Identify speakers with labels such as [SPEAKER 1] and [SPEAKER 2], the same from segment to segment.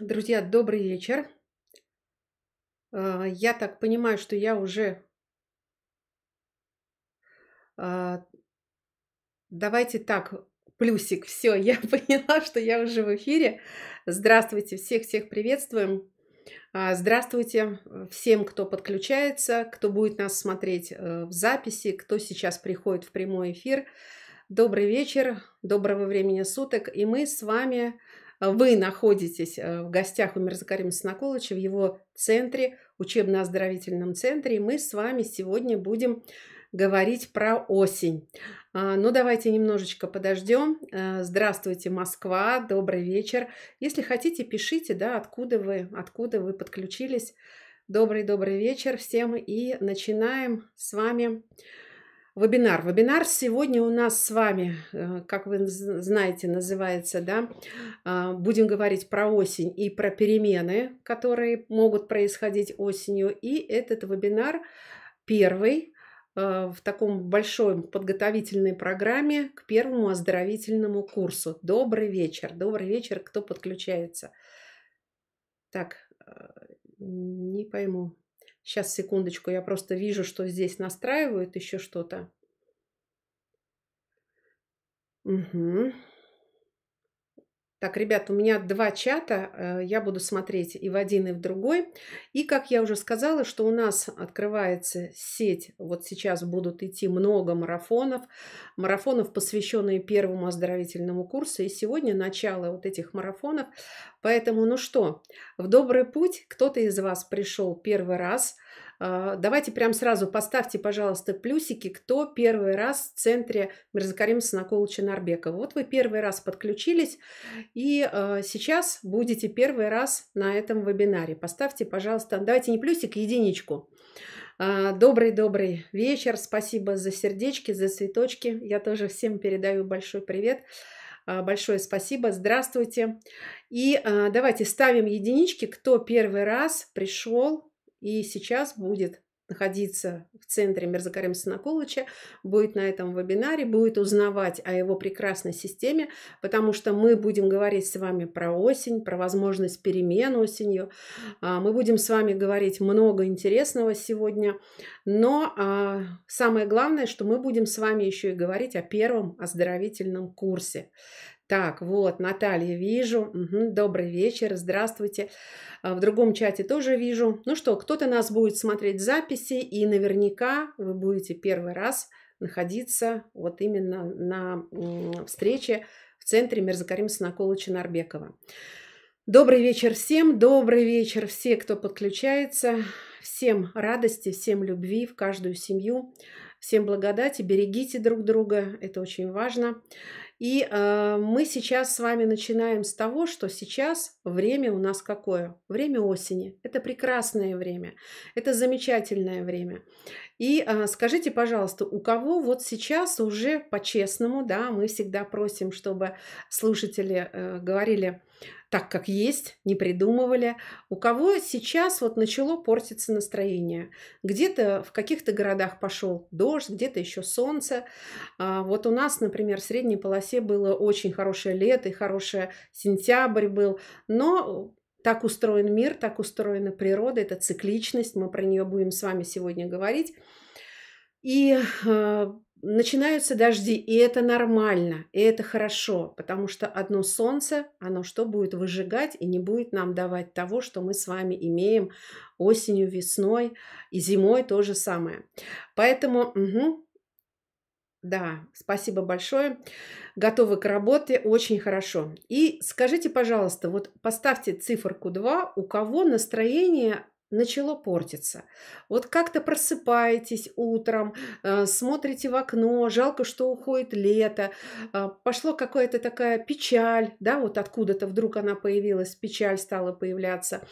[SPEAKER 1] Друзья, добрый вечер. А, я так понимаю, что я уже... А, давайте так, плюсик, все, я поняла, что я уже в эфире. Здравствуйте, всех-всех приветствуем. А, здравствуйте э, всем, кто подключается, кто будет нас смотреть э, в записи, кто сейчас приходит в прямой эфир. Добрый вечер, доброго времени суток. И мы с вами вы находитесь э, в гостях у Мирзакарима Снаколыча в его центре, учебно-оздоровительном центре. И мы с вами сегодня будем говорить про осень. А, Но ну, давайте немножечко подождем. Э, здравствуйте, Москва, добрый вечер. Если хотите, пишите, да, откуда вы, откуда вы подключились. Добрый-добрый вечер всем и начинаем с вами вебинар. Вебинар сегодня у нас с вами, э, как вы знаете, называется, да, а, будем говорить про осень и про перемены, которые могут происходить осенью. И этот вебинар первый э, в таком большой подготовительной программе к первому оздоровительному курсу. Добрый вечер, добрый вечер, кто подключается. Так, э, не пойму. Сейчас, секундочку, я просто вижу, что здесь настраивают еще что-то. Угу. Так, ребят, у меня два чата, э, я буду смотреть и в один, и в другой. И, как я уже сказала, что у нас открывается сеть, вот сейчас будут идти много марафонов, марафонов, посвященные первому оздоровительному курсу, и сегодня начало вот этих марафонов. Поэтому, ну что, в добрый путь, кто-то из вас пришел первый раз – а, давайте прям сразу поставьте, пожалуйста, плюсики, кто первый раз в центре Мирзакарима Санаколыча Нарбекова. Вот вы первый раз подключились, и а, сейчас будете первый раз на этом вебинаре. Поставьте, пожалуйста, давайте не плюсик, а единичку. Добрый-добрый вечер. Спасибо за сердечки, за цветочки. Я тоже всем передаю большой привет. Большое спасибо. Здравствуйте. И давайте ставим единички, кто первый раз пришел и сейчас будет находиться в центре Мирзакарем Санакулыча, будет на этом вебинаре, будет узнавать о его прекрасной системе, потому что мы будем говорить с вами про осень, про возможность перемен осенью. А, мы будем с вами говорить много интересного сегодня, но а, самое главное, что мы будем с вами еще и говорить о первом оздоровительном курсе. Так, вот, Наталья, вижу. Угу, добрый вечер, здравствуйте. А, в другом чате тоже вижу. Ну что, кто-то нас будет смотреть записи, и наверняка вы будете первый раз находиться вот именно на встрече в центре Мирзакарим Санаколыча Нарбекова. Добрый вечер всем, добрый вечер все, кто подключается. Всем радости, всем любви в каждую семью. Всем благодати, берегите друг друга, это очень важно. И э, мы сейчас с вами начинаем с того, что сейчас время у нас какое? Время осени. Это прекрасное время. Это замечательное время. И э, скажите, пожалуйста, у кого вот сейчас уже по-честному, да, мы всегда просим, чтобы слушатели э, говорили, так, как есть, не придумывали. У кого сейчас вот начало портиться настроение? Где-то в каких-то городах пошел дождь, где-то еще солнце. А, вот у нас, например, в средней полосе было очень хорошее лето и хороший сентябрь был. Но так устроен мир, так устроена природа, это цикличность, мы про нее будем с вами сегодня говорить. И а, Начинаются дожди, и это нормально, и это хорошо, потому что одно солнце, оно что будет выжигать и не будет нам давать того, что мы с вами имеем осенью, весной и зимой то же самое. Поэтому, угу, да, спасибо большое. Готовы к работе, очень хорошо. И скажите, пожалуйста, вот поставьте циферку 2, у кого настроение начало портиться. Вот как-то просыпаетесь утром, э, смотрите в окно, жалко, что уходит лето, э, пошло какая-то такая печаль, да, вот откуда-то вдруг она появилась, печаль стала появляться.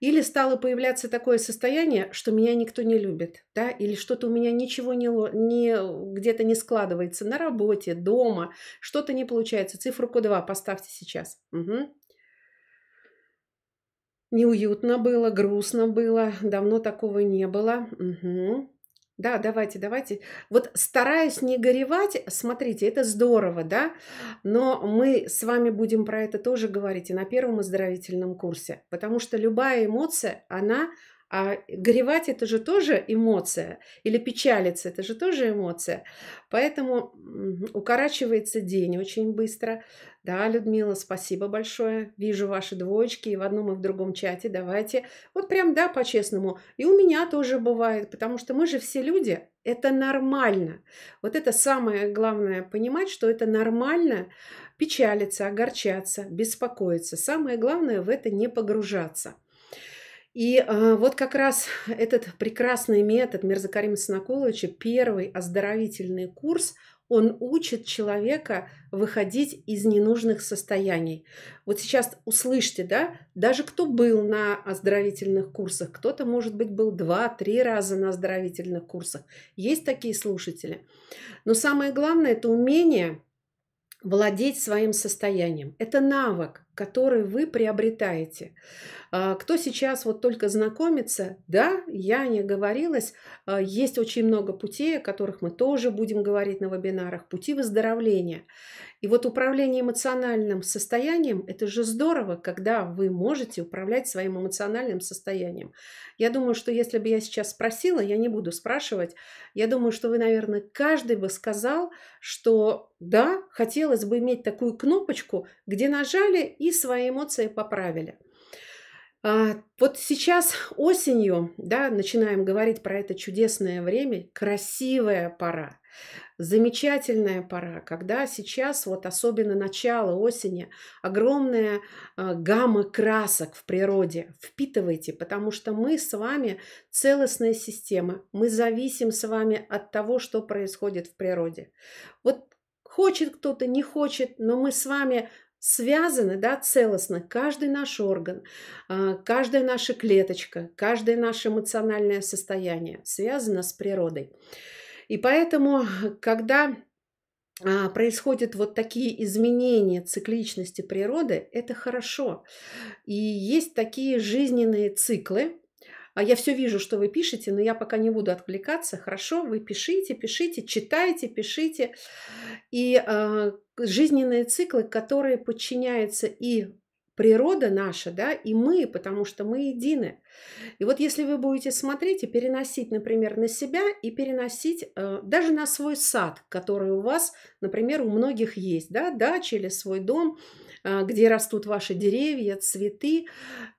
[SPEAKER 1] Или стало появляться такое состояние, что меня никто не любит, да, или что-то у меня ничего не, не где-то не складывается на работе, дома, что-то не получается. Цифру Q2 поставьте сейчас. Угу. Неуютно было, грустно было, давно такого не было. Угу. Да, давайте, давайте. Вот стараюсь не горевать, смотрите, это здорово, да, но мы с вами будем про это тоже говорить и на первом оздоровительном курсе, потому что любая эмоция, она а горевать это же тоже эмоция, или печалиться это же тоже эмоция. Поэтому укорачивается день очень быстро. Да, Людмила, спасибо большое. Вижу ваши двоечки и в одном, и в другом чате. Давайте. Вот прям, да, по-честному. И у меня тоже бывает, потому что мы же все люди. Это нормально. Вот это самое главное понимать, что это нормально печалиться, огорчаться, беспокоиться. Самое главное в это не погружаться. И э, вот как раз этот прекрасный метод Мирзакарима Санакуловича, первый оздоровительный курс, он учит человека выходить из ненужных состояний. Вот сейчас услышьте, да, даже кто был на оздоровительных курсах, кто-то, может быть, был два-три раза на оздоровительных курсах. Есть такие слушатели. Но самое главное – это умение – владеть своим состоянием. Это навык, который вы приобретаете. А, кто сейчас вот только знакомится, да, я не говорилась, а, есть очень много путей, о которых мы тоже будем говорить на вебинарах, пути выздоровления. И вот управление эмоциональным состоянием – это же здорово, когда вы можете управлять своим эмоциональным состоянием. Я думаю, что если бы я сейчас спросила, я не буду спрашивать, я думаю, что вы, наверное, каждый бы сказал, что да, хотелось бы иметь такую кнопочку, где нажали и свои эмоции поправили. А, вот сейчас осенью, да, начинаем говорить про это чудесное время, красивая пора замечательная пора, когда сейчас, вот особенно начало осени, огромная а, гамма красок в природе. Впитывайте, потому что мы с вами целостная система. Мы зависим с вами от того, что происходит в природе. Вот хочет кто-то, не хочет, но мы с вами связаны, да, целостно каждый наш орган, а, каждая наша клеточка, каждое наше эмоциональное состояние связано с природой. И поэтому, когда а, происходят вот такие изменения цикличности природы, это хорошо. И есть такие жизненные циклы. А я все вижу, что вы пишете, но я пока не буду откликаться. Хорошо, вы пишите, пишите, читайте, пишите. И э, жизненные циклы, которые подчиняются и природа наша, да, и мы, потому что мы едины. И вот если вы будете смотреть и переносить, например, на себя и переносить э, даже на свой сад, который у вас, например, у многих есть, да, дача или свой дом, э, где растут ваши деревья, цветы,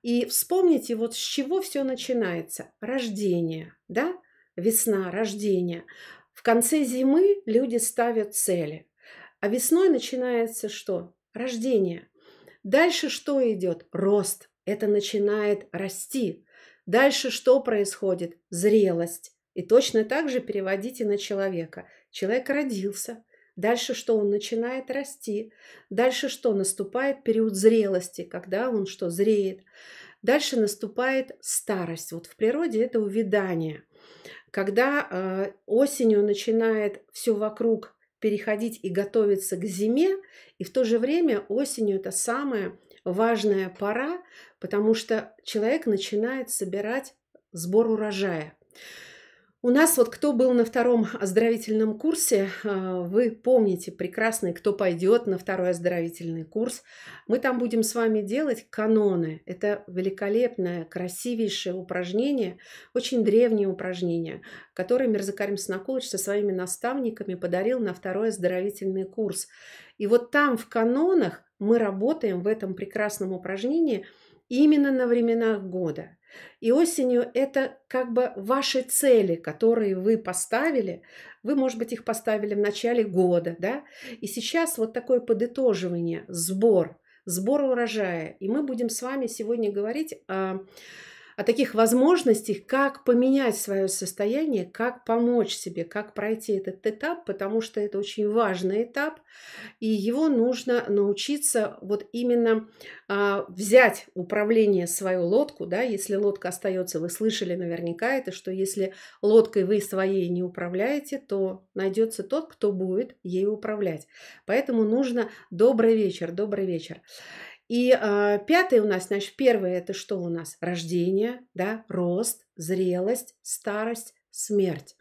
[SPEAKER 1] и вспомните вот с чего все начинается. Рождение, да, весна, рождение. В конце зимы люди ставят цели, а весной начинается что? Рождение – Дальше что идет? Рост. Это начинает расти. Дальше что происходит? Зрелость. И точно так же переводите на человека. Человек родился. Дальше что? Он начинает расти. Дальше что? Наступает период зрелости, когда он что? Зреет. Дальше наступает старость. Вот в природе это увядание. Когда э, осенью начинает все вокруг переходить и готовиться к зиме, и в то же время осенью это самая важная пора, потому что человек начинает собирать сбор урожая. У нас вот кто был на втором оздоровительном курсе, а, вы помните прекрасный, кто пойдет на второй оздоровительный курс. Мы там будем с вами делать каноны. Это великолепное, красивейшее упражнение, очень древнее упражнение, которое Мирзакарим Снакулыч со своими наставниками подарил на второй оздоровительный курс. И вот там в канонах мы работаем в этом прекрасном упражнении именно на временах года. И осенью это как бы ваши цели, которые вы поставили. Вы, может быть, их поставили в начале года, да? И сейчас вот такое подытоживание, сбор, сбор урожая. И мы будем с вами сегодня говорить о о таких возможностях, как поменять свое состояние, как помочь себе, как пройти этот этап, потому что это очень важный этап, и его нужно научиться вот именно а, взять управление свою лодку, да, если лодка остается, вы слышали наверняка это, что если лодкой вы своей не управляете, то найдется тот, кто будет ей управлять. Поэтому нужно добрый вечер, добрый вечер. И э, пятое у нас, значит, первое это что у нас? Рождение, да, рост, зрелость, старость, смерть.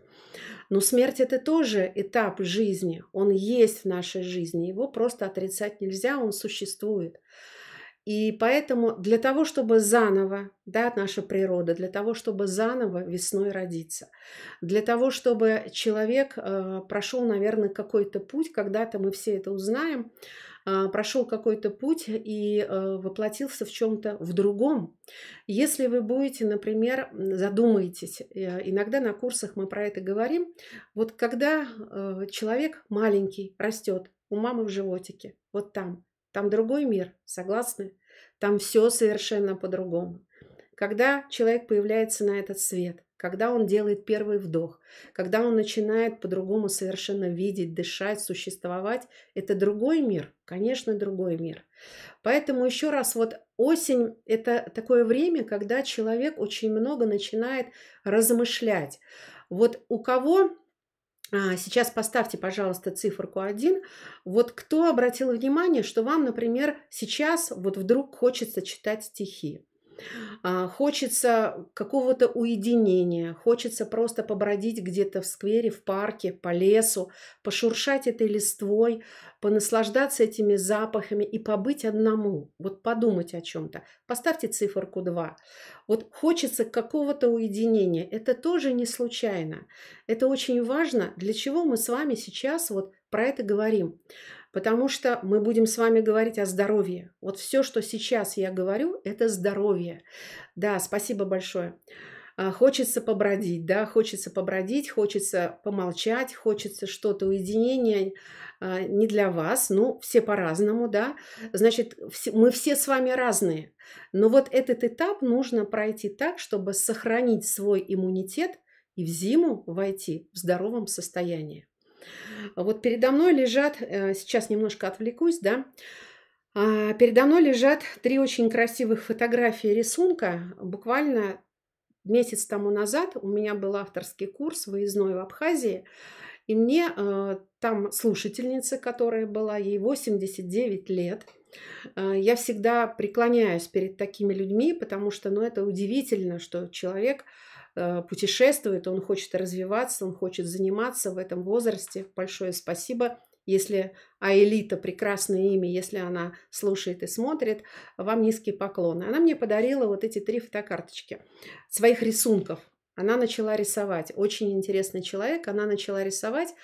[SPEAKER 1] Но смерть это тоже этап жизни, он есть в нашей жизни, его просто отрицать нельзя, он существует. И поэтому для того, чтобы заново, да, наша природа, для того, чтобы заново весной родиться, для того, чтобы человек э, прошел, наверное, какой-то путь, когда-то мы все это узнаем, а, прошел какой-то путь и а, воплотился в чем-то в другом. Если вы будете, например, задумаетесь, э, иногда на курсах мы про это говорим, вот когда а, человек маленький растет у мамы в животике, вот там, там другой мир, согласны? Там все совершенно по-другому когда человек появляется на этот свет, когда он делает первый вдох, когда он начинает по-другому совершенно видеть, дышать, существовать, это другой мир, конечно, другой мир. Поэтому еще раз, вот осень – это такое время, когда человек очень много начинает размышлять. Вот у кого а, Сейчас поставьте, пожалуйста, циферку 1. Вот кто обратил внимание, что вам, например, сейчас вот вдруг хочется читать стихи? А, хочется какого-то уединения, хочется просто побродить где-то в сквере, в парке, по лесу, пошуршать этой листвой, понаслаждаться этими запахами и побыть одному. Вот подумать о чем-то. Поставьте циферку 2. Вот хочется какого-то уединения. Это тоже не случайно. Это очень важно, для чего мы с вами сейчас вот про это говорим потому что мы будем с вами говорить о здоровье. Вот все, что сейчас я говорю, это здоровье. Да, спасибо большое. А, хочется побродить, да, хочется побродить, хочется помолчать, хочется что-то уединение а, не для вас, ну, все по-разному, да. Значит, мы все с вами разные. Но вот этот этап нужно пройти так, чтобы сохранить свой иммунитет и в зиму войти в здоровом состоянии. А вот передо мной лежат, э, сейчас немножко отвлекусь, да, а, передо мной лежат три очень красивых фотографии рисунка. Буквально месяц тому назад у меня был авторский курс выездной в Абхазии, и мне э, там слушательница, которая была, ей 89 лет, э, я всегда преклоняюсь перед такими людьми, потому что ну, это удивительно, что человек Э, путешествует, он хочет развиваться, он хочет заниматься в этом возрасте. Большое спасибо. Если Аэлита, прекрасное имя, если она слушает и смотрит, вам низкий поклон. Она мне подарила вот эти три фотокарточки своих рисунков. Она начала рисовать. Очень интересный человек. Она начала рисовать.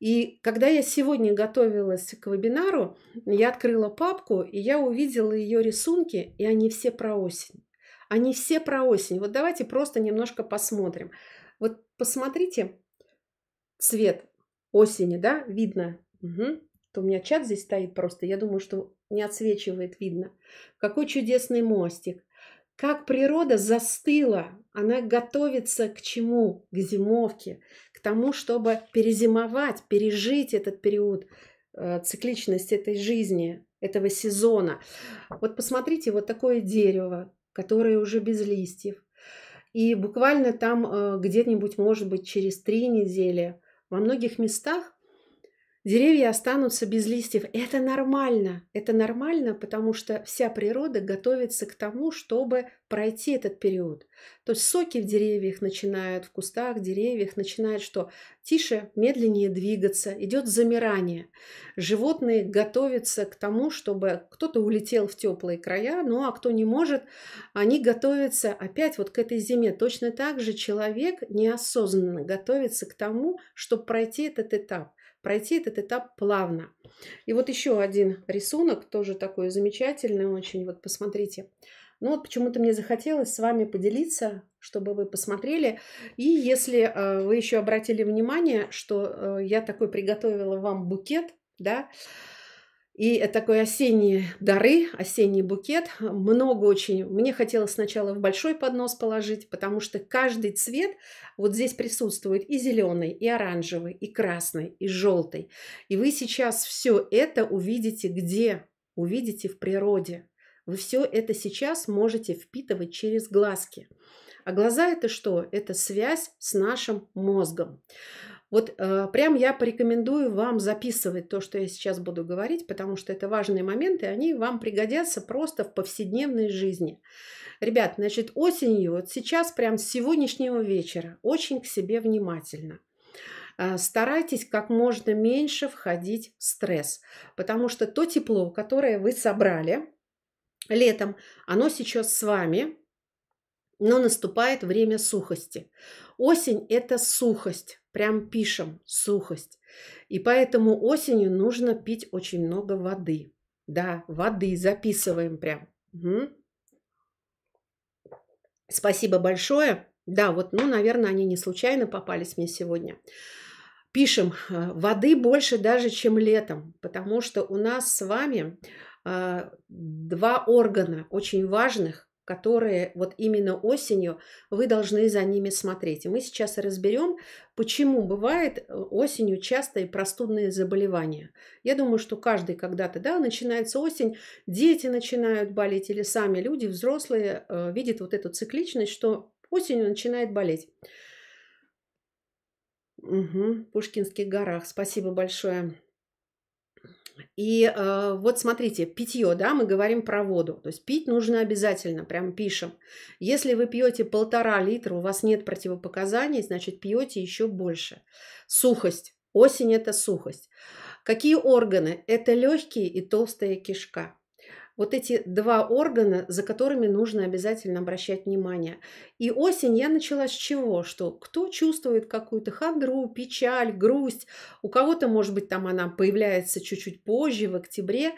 [SPEAKER 1] И когда я сегодня готовилась к вебинару, я открыла папку, и я увидела ее рисунки, и они все про осень. Они все про осень. Вот давайте просто немножко посмотрим. Вот посмотрите цвет осени, да, видно. Угу. То у меня чат здесь стоит просто. Я думаю, что не отсвечивает, видно. Какой чудесный мостик. Как природа застыла, она готовится к чему? К зимовке, к тому, чтобы перезимовать, пережить этот период э, цикличности этой жизни, этого сезона. Вот посмотрите, вот такое дерево, которые уже без листьев. И буквально там э, где-нибудь, может быть, через три недели во многих местах Деревья останутся без листьев. Это нормально. Это нормально, потому что вся природа готовится к тому, чтобы пройти этот период. То есть соки в деревьях начинают, в кустах, в деревьях начинает что? Тише, медленнее двигаться, идет замирание. Животные готовятся к тому, чтобы кто-то улетел в теплые края, ну а кто не может, они готовятся опять вот к этой зиме. Точно так же человек неосознанно готовится к тому, чтобы пройти этот этап пройти этот этап плавно. И вот еще один рисунок, тоже такой замечательный очень. Вот посмотрите. Ну вот почему-то мне захотелось с вами поделиться, чтобы вы посмотрели. И если э, вы еще обратили внимание, что э, я такой приготовила вам букет, да, и такой осенние дары, осенний букет. Много очень. Мне хотелось сначала в большой поднос положить, потому что каждый цвет вот здесь присутствует и зеленый, и оранжевый, и красный, и желтый. И вы сейчас все это увидите где? Увидите в природе. Вы все это сейчас можете впитывать через глазки. А глаза это что? Это связь с нашим мозгом. Вот э, прям я порекомендую вам записывать то, что я сейчас буду говорить, потому что это важные моменты, они вам пригодятся просто в повседневной жизни. Ребят, значит, осенью, вот сейчас, прям с сегодняшнего вечера, очень к себе внимательно э, старайтесь как можно меньше входить в стресс, потому что то тепло, которое вы собрали летом, оно сейчас с вами, но наступает время сухости. Осень – это сухость прям пишем сухость. И поэтому осенью нужно пить очень много воды. Да, воды записываем прям. Угу. Спасибо большое. Да, вот, ну, наверное, они не случайно попались мне сегодня. Пишем, э, воды больше даже, чем летом, потому что у нас с вами э, два органа очень важных, которые вот именно осенью вы должны за ними смотреть. И мы сейчас разберем, почему бывает э, осенью частые простудные заболевания. Я думаю, что каждый когда-то, да, начинается осень, дети начинают болеть или сами люди, взрослые, э, видят вот эту цикличность, что осенью начинает болеть. Угу, в Пушкинских горах. Спасибо большое. И э, вот смотрите, питье, да, мы говорим про воду. То есть пить нужно обязательно, прям пишем. Если вы пьете полтора литра, у вас нет противопоказаний, значит пьете еще больше. Сухость. Осень – это сухость. Какие органы? Это легкие и толстая кишка. Вот эти два органа, за которыми нужно обязательно обращать внимание. И осень я начала с чего? Что кто чувствует какую-то хандру, печаль, грусть, у кого-то, может быть, там она появляется чуть-чуть позже, в октябре,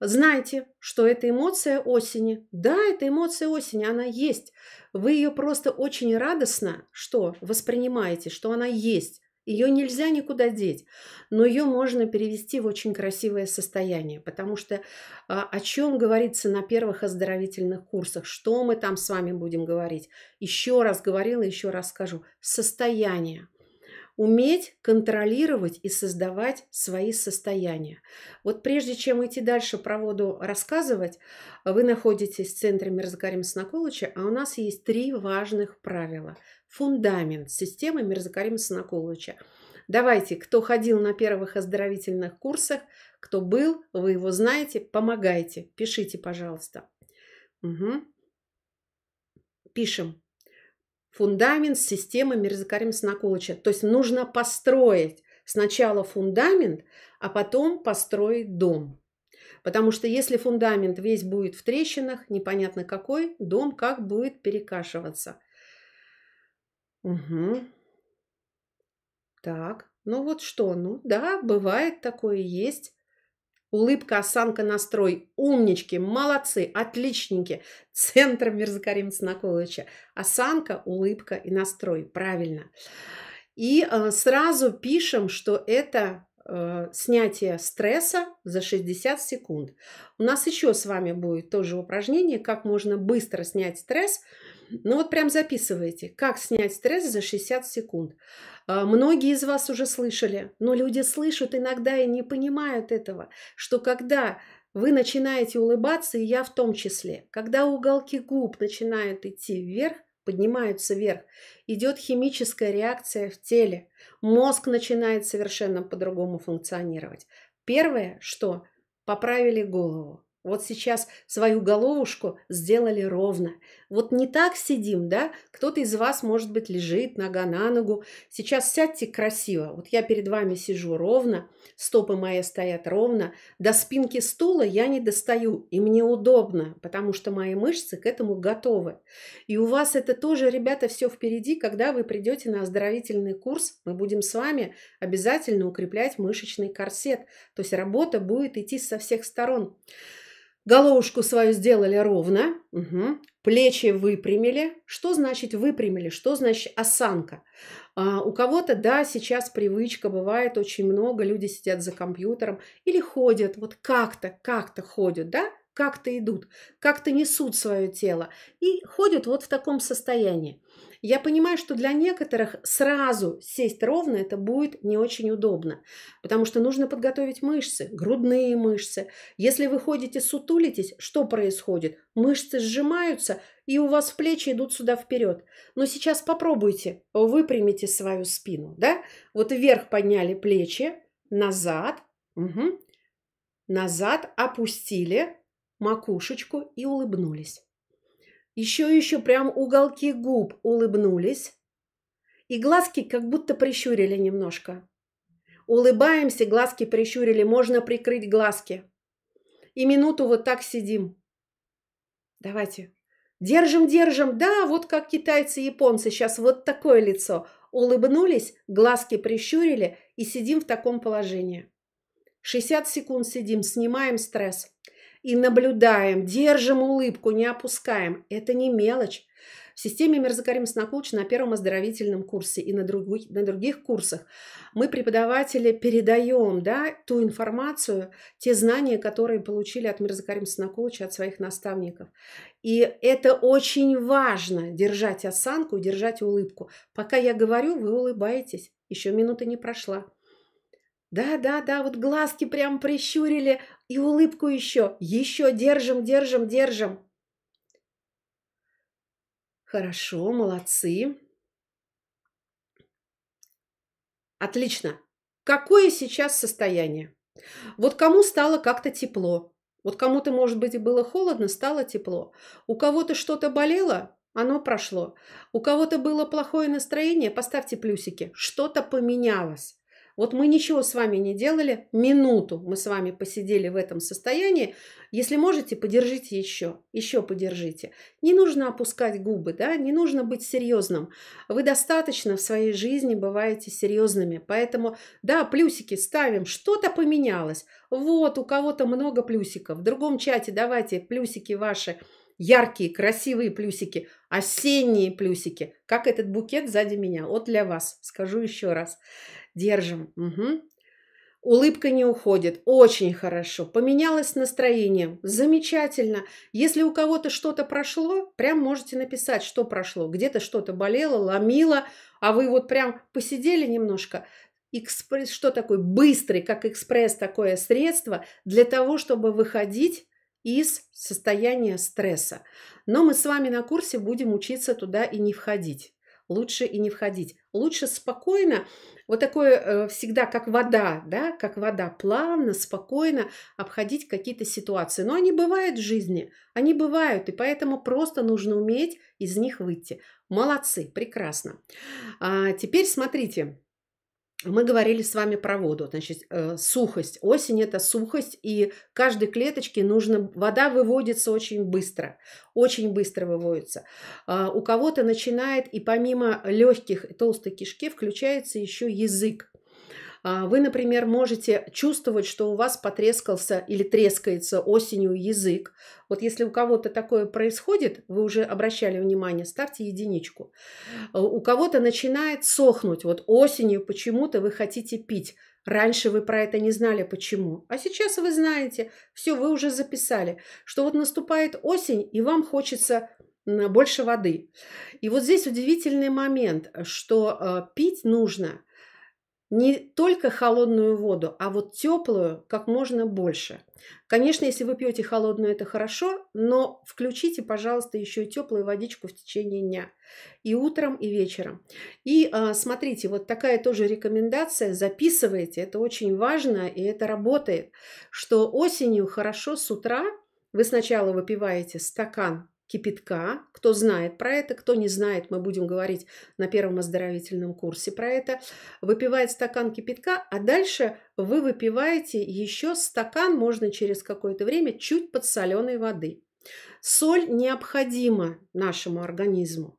[SPEAKER 1] знайте, что это эмоция осени. Да, это эмоция осени, она есть. Вы ее просто очень радостно что воспринимаете, что она есть. Ее нельзя никуда деть, но ее можно перевести в очень красивое состояние, потому что а, о чем говорится на первых оздоровительных курсах, что мы там с вами будем говорить, еще раз говорила, еще раз скажу, состояние. Уметь контролировать и создавать свои состояния. Вот прежде чем идти дальше про воду рассказывать, вы находитесь в центре Мирзгарим Снаколыча, а у нас есть три важных правила – фундамент системы Мирзакарим Санакуловича. Давайте, кто ходил на первых оздоровительных курсах, кто был, вы его знаете, помогайте, пишите, пожалуйста. Угу. Пишем. Фундамент системы Мирзакарим Санакулыча. То есть нужно построить сначала фундамент, а потом построить дом. Потому что если фундамент весь будет в трещинах, непонятно какой, дом как будет перекашиваться – Угу. Так, ну вот что, ну да, бывает такое есть. Улыбка, осанка, настрой. Умнички, молодцы, отличники. Центр Мирзакарим Снаковича. Осанка, улыбка и настрой. Правильно. И э, сразу пишем, что это Э, снятие стресса за 60 секунд. У нас еще с вами будет тоже упражнение, как можно быстро снять стресс. Ну вот прям записывайте, как снять стресс за 60 секунд. Э, многие из вас уже слышали, но люди слышат иногда и не понимают этого, что когда вы начинаете улыбаться, и я в том числе, когда уголки губ начинают идти вверх, поднимаются вверх. Идет химическая реакция в теле. Мозг начинает совершенно по-другому функционировать. Первое, что поправили голову. Вот сейчас свою головушку сделали ровно. Вот не так сидим, да? Кто-то из вас, может быть, лежит нога на ногу. Сейчас сядьте красиво. Вот я перед вами сижу ровно, стопы мои стоят ровно. До спинки стула я не достаю, и мне удобно, потому что мои мышцы к этому готовы. И у вас это тоже, ребята, все впереди, когда вы придете на оздоровительный курс, мы будем с вами обязательно укреплять мышечный корсет. То есть работа будет идти со всех сторон. Головушку свою сделали ровно, угу. плечи выпрямили. Что значит выпрямили? Что значит осанка? А, у кого-то, да, сейчас привычка бывает очень много, люди сидят за компьютером или ходят, вот как-то, как-то ходят, да, как-то идут, как-то несут свое тело и ходят вот в таком состоянии. Я понимаю, что для некоторых сразу сесть ровно это будет не очень удобно, потому что нужно подготовить мышцы, грудные мышцы. Если вы ходите, сутулитесь, что происходит? Мышцы сжимаются, и у вас плечи идут сюда вперед. Но сейчас попробуйте, выпрямите свою спину, да? Вот вверх подняли плечи, назад, угу. назад опустили макушечку и улыбнулись еще еще прям уголки губ улыбнулись, и глазки как будто прищурили немножко. Улыбаемся, глазки прищурили, можно прикрыть глазки. И минуту вот так сидим. Давайте. Держим, держим. Да, вот как китайцы японцы. Сейчас вот такое лицо. Улыбнулись, глазки прищурили и сидим в таком положении. 60 секунд сидим, снимаем стресс и наблюдаем, держим улыбку, не опускаем. Это не мелочь. В системе Мирзакарим Снакулч на первом оздоровительном курсе и на других, на других курсах мы, преподаватели, передаем да, ту информацию, те знания, которые получили от Мирзакарим Снакулча, от своих наставников. И это очень важно, держать осанку, держать улыбку. Пока я говорю, вы улыбаетесь, еще минута не прошла. Да-да-да, вот глазки прям прищурили и улыбку еще. Еще держим, держим, держим. Хорошо, молодцы. Отлично. Какое сейчас состояние? Вот кому стало как-то тепло? Вот кому-то, может быть, было холодно, стало тепло. У кого-то что-то болело, оно прошло. У кого-то было плохое настроение, поставьте плюсики. Что-то поменялось. Вот мы ничего с вами не делали, минуту мы с вами посидели в этом состоянии. Если можете, подержите еще, еще подержите. Не нужно опускать губы, да, не нужно быть серьезным. Вы достаточно в своей жизни бываете серьезными, поэтому, да, плюсики ставим, что-то поменялось. Вот, у кого-то много плюсиков. В другом чате давайте плюсики ваши, яркие, красивые плюсики, осенние плюсики, как этот букет сзади меня. Вот для вас, скажу еще раз. Держим. Угу. Улыбка не уходит. Очень хорошо. Поменялось настроение. Замечательно. Если у кого-то что-то прошло, прям можете написать, что прошло. Где-то что-то болело, ломило, а вы вот прям посидели немножко. Экспресс, что такое? Быстрый, как экспресс, такое средство для того, чтобы выходить из состояния стресса. Но мы с вами на курсе будем учиться туда и не входить лучше и не входить. Лучше спокойно, вот такое э, всегда как вода, да, как вода, плавно, спокойно обходить какие-то ситуации. Но они бывают в жизни, они бывают, и поэтому просто нужно уметь из них выйти. Молодцы, прекрасно. А теперь смотрите, мы говорили с вами про воду, значит, э, сухость. Осень – это сухость, и каждой клеточке нужно… Вода выводится очень быстро, очень быстро выводится. А, у кого-то начинает, и помимо легких и толстой кишки включается еще язык. А, вы, например, можете чувствовать, что у вас потрескался или трескается осенью язык. Вот если у кого-то такое происходит, вы уже обращали внимание, ставьте единичку. А, у кого-то начинает сохнуть. Вот осенью почему-то вы хотите пить. Раньше вы про это не знали, почему. А сейчас вы знаете, все, вы уже записали, что вот наступает осень, и вам хочется больше воды. И вот здесь удивительный момент, что а, пить нужно – не только холодную воду, а вот теплую как можно больше. Конечно, если вы пьете холодную, это хорошо, но включите, пожалуйста, еще и теплую водичку в течение дня. И утром, и вечером. И а, смотрите, вот такая тоже рекомендация. Записывайте, это очень важно, и это работает. Что осенью хорошо с утра вы сначала выпиваете стакан кипятка. Кто знает про это, кто не знает, мы будем говорить на первом оздоровительном курсе про это. Выпивает стакан кипятка, а дальше вы выпиваете еще стакан, можно через какое-то время, чуть подсоленой воды. Соль необходима нашему организму.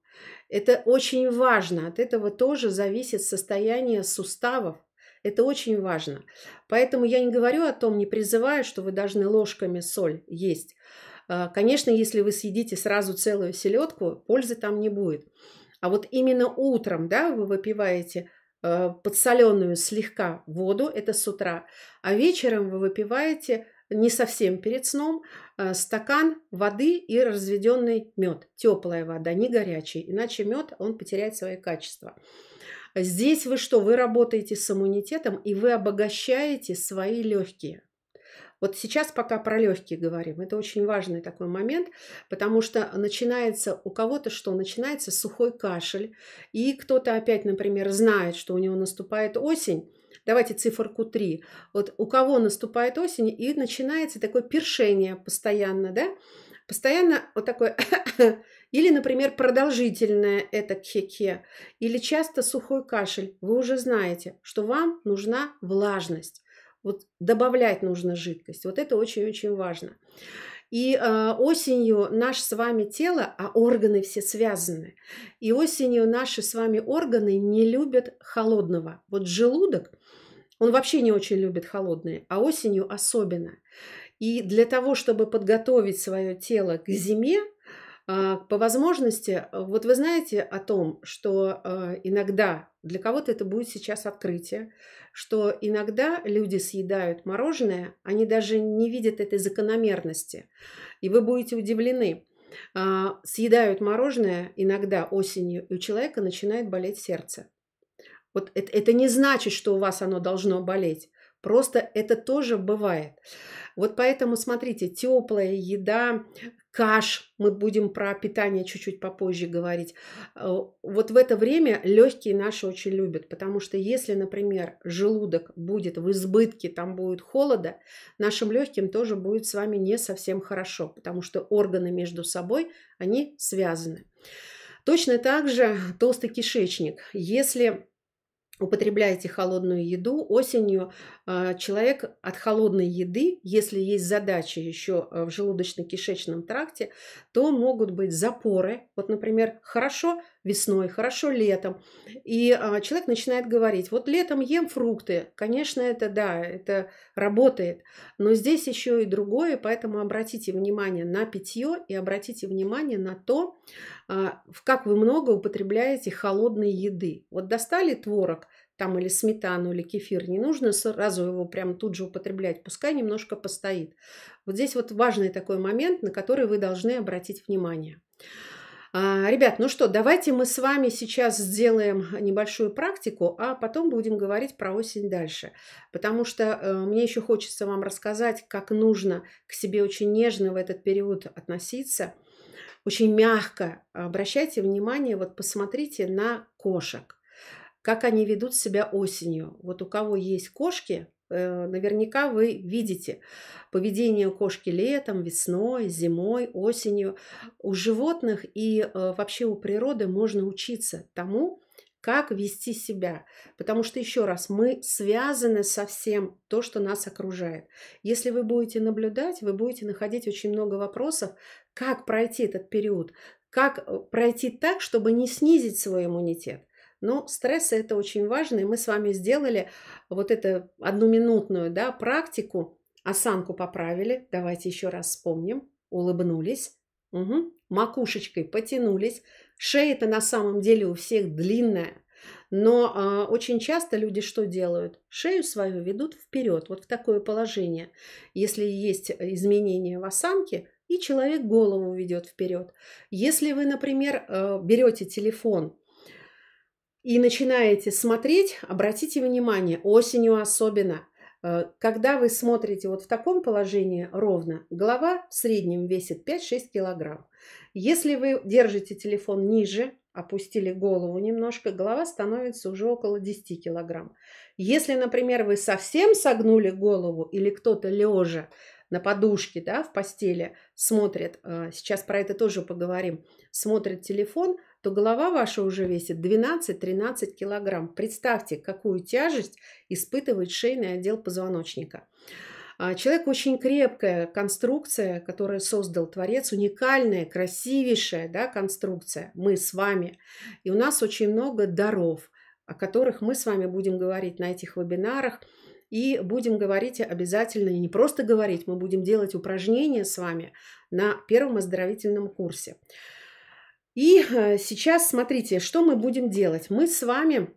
[SPEAKER 1] Это очень важно. От этого тоже зависит состояние суставов, это очень важно. Поэтому я не говорю о том, не призываю, что вы должны ложками соль есть. А, конечно, если вы съедите сразу целую селедку, пользы там не будет. А вот именно утром, да, вы выпиваете а, подсоленную слегка воду, это с утра, а вечером вы выпиваете не совсем перед сном, а, стакан воды и разведенный мед. Теплая вода, не горячий, иначе мед, он потеряет свои качества. Здесь вы что? Вы работаете с иммунитетом, и вы обогащаете свои легкие. Вот сейчас пока про легкие говорим. Это очень важный такой момент, потому что начинается у кого-то что? Начинается сухой кашель. И кто-то опять, например, знает, что у него наступает осень, давайте циферку 3. Вот у кого наступает осень, и начинается такое першение постоянно, да? Постоянно вот такое... или, например, продолжительное это кхе или часто сухой кашель. Вы уже знаете, что вам нужна влажность. Вот добавлять нужно жидкость. Вот это очень-очень важно. И э, осенью наше с вами тело, а органы все связаны, и осенью наши с вами органы не любят холодного. Вот желудок, он вообще не очень любит холодные, а осенью особенно. И для того, чтобы подготовить свое тело к зиме, а, по возможности, э, вот вы знаете о том, что э, иногда для кого-то это будет сейчас открытие, что иногда люди съедают мороженое, они даже не видят этой закономерности. И вы будете удивлены. А, съедают мороженое иногда осенью, и у человека начинает болеть сердце. Вот это, это не значит, что у вас оно должно болеть. Просто это тоже бывает. Вот поэтому, смотрите, теплая еда, каш, мы будем про питание чуть-чуть попозже говорить. Э, вот в это время легкие наши очень любят, потому что если, например, желудок будет в избытке, там будет холода, нашим легким тоже будет с вами не совсем хорошо, потому что органы между собой, они связаны. Точно так же толстый кишечник. Если употребляете холодную еду. Осенью а, человек от холодной еды, если есть задачи еще э, в желудочно-кишечном тракте, то могут быть запоры. Вот, например, хорошо весной, хорошо летом. И а, человек начинает говорить, вот летом ем фрукты. Конечно, это да, это работает. Но здесь еще и другое, поэтому обратите внимание на питье и обратите внимание на то, а, в как вы много употребляете холодной еды. Вот достали творог, там или сметану, или кефир. Не нужно сразу его прям тут же употреблять, пускай немножко постоит. Вот здесь вот важный такой момент, на который вы должны обратить внимание. А, ребят, ну что, давайте мы с вами сейчас сделаем небольшую практику, а потом будем говорить про осень дальше. Потому что э, мне еще хочется вам рассказать, как нужно к себе очень нежно в этот период относиться, очень мягко. Обращайте внимание, вот посмотрите на кошек как они ведут себя осенью. Вот у кого есть кошки, э, наверняка вы видите поведение кошки летом, весной, зимой, осенью. У животных и э, вообще у природы можно учиться тому, как вести себя. Потому что, еще раз, мы связаны со всем то, что нас окружает. Если вы будете наблюдать, вы будете находить очень много вопросов, как пройти этот период, как э, пройти так, чтобы не снизить свой иммунитет. Но стрессы это очень важно, и мы с вами сделали вот эту одноминутную да, практику, осанку поправили, давайте еще раз вспомним, улыбнулись, угу. макушечкой потянулись, шея это на самом деле у всех длинная, но а, очень часто люди что делают? Шею свою ведут вперед, вот в такое положение. Если есть изменения в осанке, и человек голову ведет вперед. Если вы, например, э, берете телефон и начинаете смотреть, обратите внимание, осенью особенно, э, когда вы смотрите вот в таком положении ровно, голова в среднем весит 5-6 килограмм. Если вы держите телефон ниже, опустили голову немножко, голова становится уже около 10 килограмм. Если, например, вы совсем согнули голову или кто-то лежа на подушке, да, в постели смотрит, э, сейчас про это тоже поговорим, смотрит телефон – то голова ваша уже весит 12-13 килограмм. Представьте, какую тяжесть испытывает шейный отдел позвоночника. А, человек очень крепкая конструкция, которую создал Творец, уникальная, красивейшая да, конструкция. Мы с вами. И у нас очень много даров, о которых мы с вами будем говорить на этих вебинарах. И будем говорить обязательно, не просто говорить, мы будем делать упражнения с вами на первом оздоровительном курсе. И э, сейчас смотрите, что мы будем делать. Мы с вами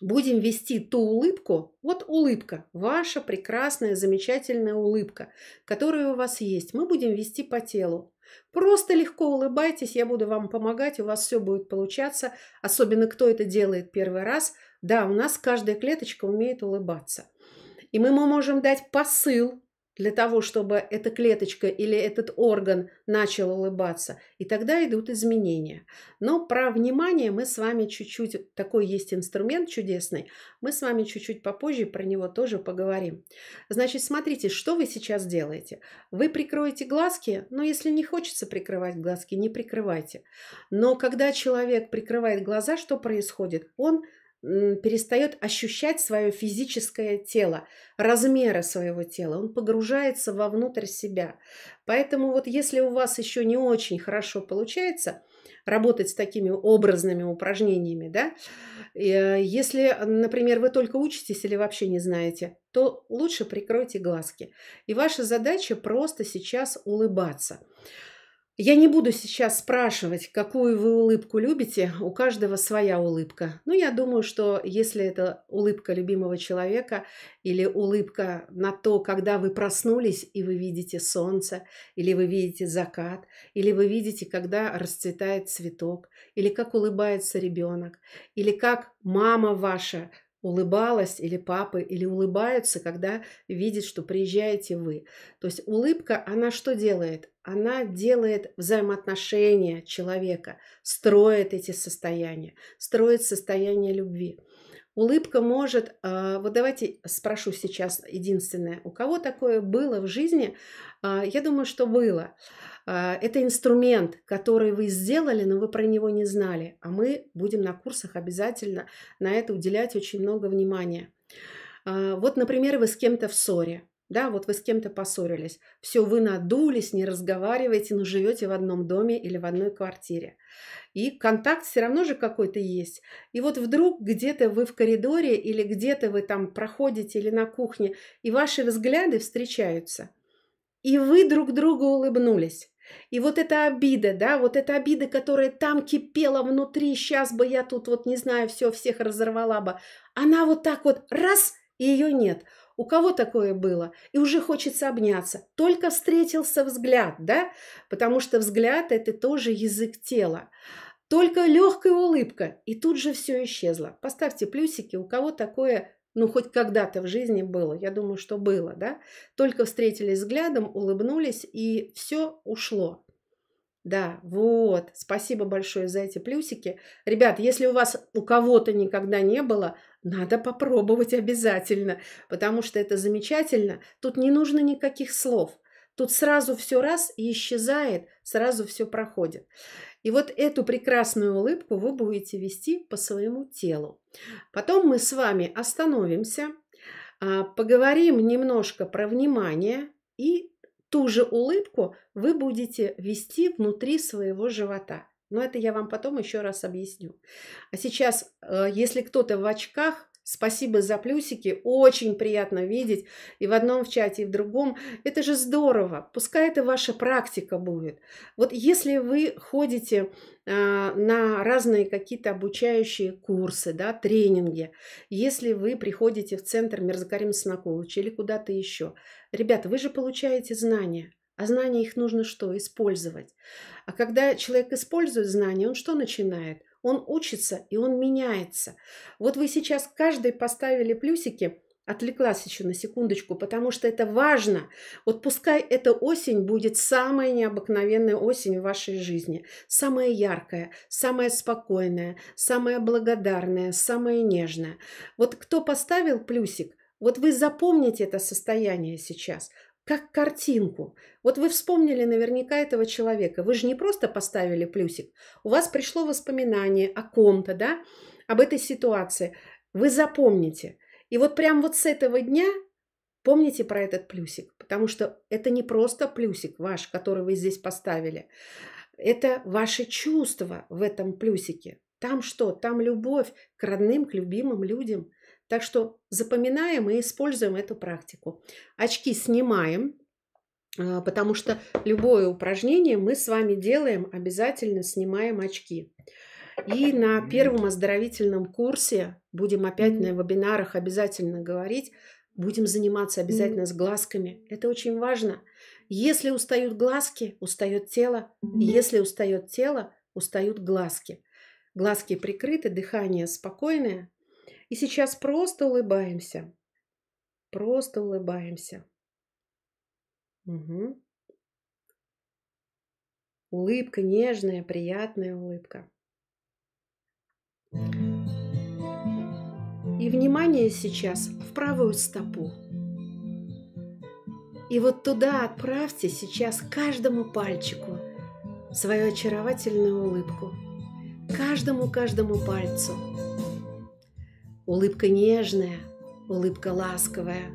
[SPEAKER 1] будем вести ту улыбку, вот улыбка, ваша прекрасная, замечательная улыбка, которая у вас есть, мы будем вести по телу. Просто легко улыбайтесь, я буду вам помогать, у вас все будет получаться, особенно кто это делает первый раз. Да, у нас каждая клеточка умеет улыбаться. И мы, можем дать посыл для того, чтобы эта клеточка или этот орган начал улыбаться. И тогда идут изменения. Но про внимание мы с вами чуть-чуть, такой есть инструмент чудесный, мы с вами чуть-чуть попозже про него тоже поговорим. Значит, смотрите, что вы сейчас делаете. Вы прикроете глазки, но если не хочется прикрывать глазки, не прикрывайте. Но когда человек прикрывает глаза, что происходит? Он перестает ощущать свое физическое тело, размеры своего тела. Он погружается вовнутрь себя. Поэтому вот если у вас еще не очень хорошо получается работать с такими образными упражнениями, да, э, если, например, вы только учитесь или вообще не знаете, то лучше прикройте глазки. И ваша задача просто сейчас улыбаться. Я не буду сейчас спрашивать, какую вы улыбку любите, у каждого своя улыбка. Но ну, я думаю, что если это улыбка любимого человека или улыбка на то, когда вы проснулись и вы видите солнце, или вы видите закат, или вы видите, когда расцветает цветок, или как улыбается ребенок, или как мама ваша улыбалась или папы, или улыбаются, когда видит, что приезжаете вы. То есть улыбка, она что делает? Она делает взаимоотношения человека, строит эти состояния, строит состояние любви. Улыбка может... А, вот давайте спрошу сейчас единственное. У кого такое было в жизни? А, я думаю, что было. А, это инструмент, который вы сделали, но вы про него не знали. А мы будем на курсах обязательно на это уделять очень много внимания. Вот, например, вы с кем-то в ссоре. Да, вот вы с кем-то поссорились. Все, вы надулись, не разговариваете, но живете в одном доме или в одной квартире. И контакт все равно же какой-то есть. И вот вдруг где-то вы в коридоре или где-то вы там проходите или на кухне, и ваши взгляды встречаются. И вы друг другу улыбнулись. И вот эта обида, да, вот эта обида, которая там кипела внутри, сейчас бы я тут вот, не знаю, все, всех разорвала бы, она вот так вот раз, и ее нет – у кого такое было? И уже хочется обняться. Только встретился взгляд, да? Потому что взгляд – это тоже язык тела. Только легкая улыбка, и тут же все исчезло. Поставьте плюсики, у кого такое ну, хоть когда-то в жизни было, я думаю, что было, да? Только встретились взглядом, улыбнулись, и все ушло. Да, вот, спасибо большое за эти плюсики. Ребят, если у вас у кого-то никогда не было, надо попробовать обязательно, потому что это замечательно. Тут не нужно никаких слов. Тут сразу все раз и исчезает, сразу все проходит. И вот эту прекрасную улыбку вы будете вести по своему телу. Потом мы с вами остановимся, а, поговорим немножко про внимание и ту же улыбку вы будете вести внутри своего живота. Но это я вам потом еще раз объясню. А сейчас, э, если кто-то в очках, Спасибо за плюсики, очень приятно видеть и в одном в чате, и в другом. Это же здорово, пускай это ваша практика будет. Вот если вы ходите э, на разные какие-то обучающие курсы, да, тренинги, если вы приходите в центр Мирзакарим Снакулыча или куда-то еще, ребята, вы же получаете знания. А знания их нужно что? Использовать. А когда человек использует знания, он что начинает? Он учится и он меняется. Вот вы сейчас каждый поставили плюсики – отвлеклась еще на секундочку, потому что это важно. Вот пускай эта осень будет самая необыкновенная осень в вашей жизни, самая яркая, самая спокойная, самая благодарная, самая нежная. Вот кто поставил плюсик, вот вы запомните это состояние сейчас – как картинку. Вот вы вспомнили наверняка этого человека. Вы же не просто поставили плюсик. У вас пришло воспоминание о ком-то, да, об этой ситуации. Вы запомните. И вот прям вот с этого дня помните про этот плюсик, потому что это не просто плюсик ваш, который вы здесь поставили. Это ваши чувства в этом плюсике. Там что? Там любовь к родным, к любимым людям – так что запоминаем и используем эту практику. Очки снимаем, а, потому что любое упражнение мы с вами делаем, обязательно снимаем очки. И на первом оздоровительном курсе будем опять на вебинарах обязательно говорить, будем заниматься обязательно с глазками. Это очень важно. Если устают глазки, устает тело. Если устает тело, устают глазки. Глазки прикрыты, дыхание спокойное, и сейчас просто улыбаемся. Просто улыбаемся. Угу. Улыбка нежная, приятная улыбка. И внимание сейчас в правую стопу. И вот туда отправьте сейчас каждому пальчику свою очаровательную улыбку. Каждому-каждому пальцу. Улыбка нежная, улыбка ласковая.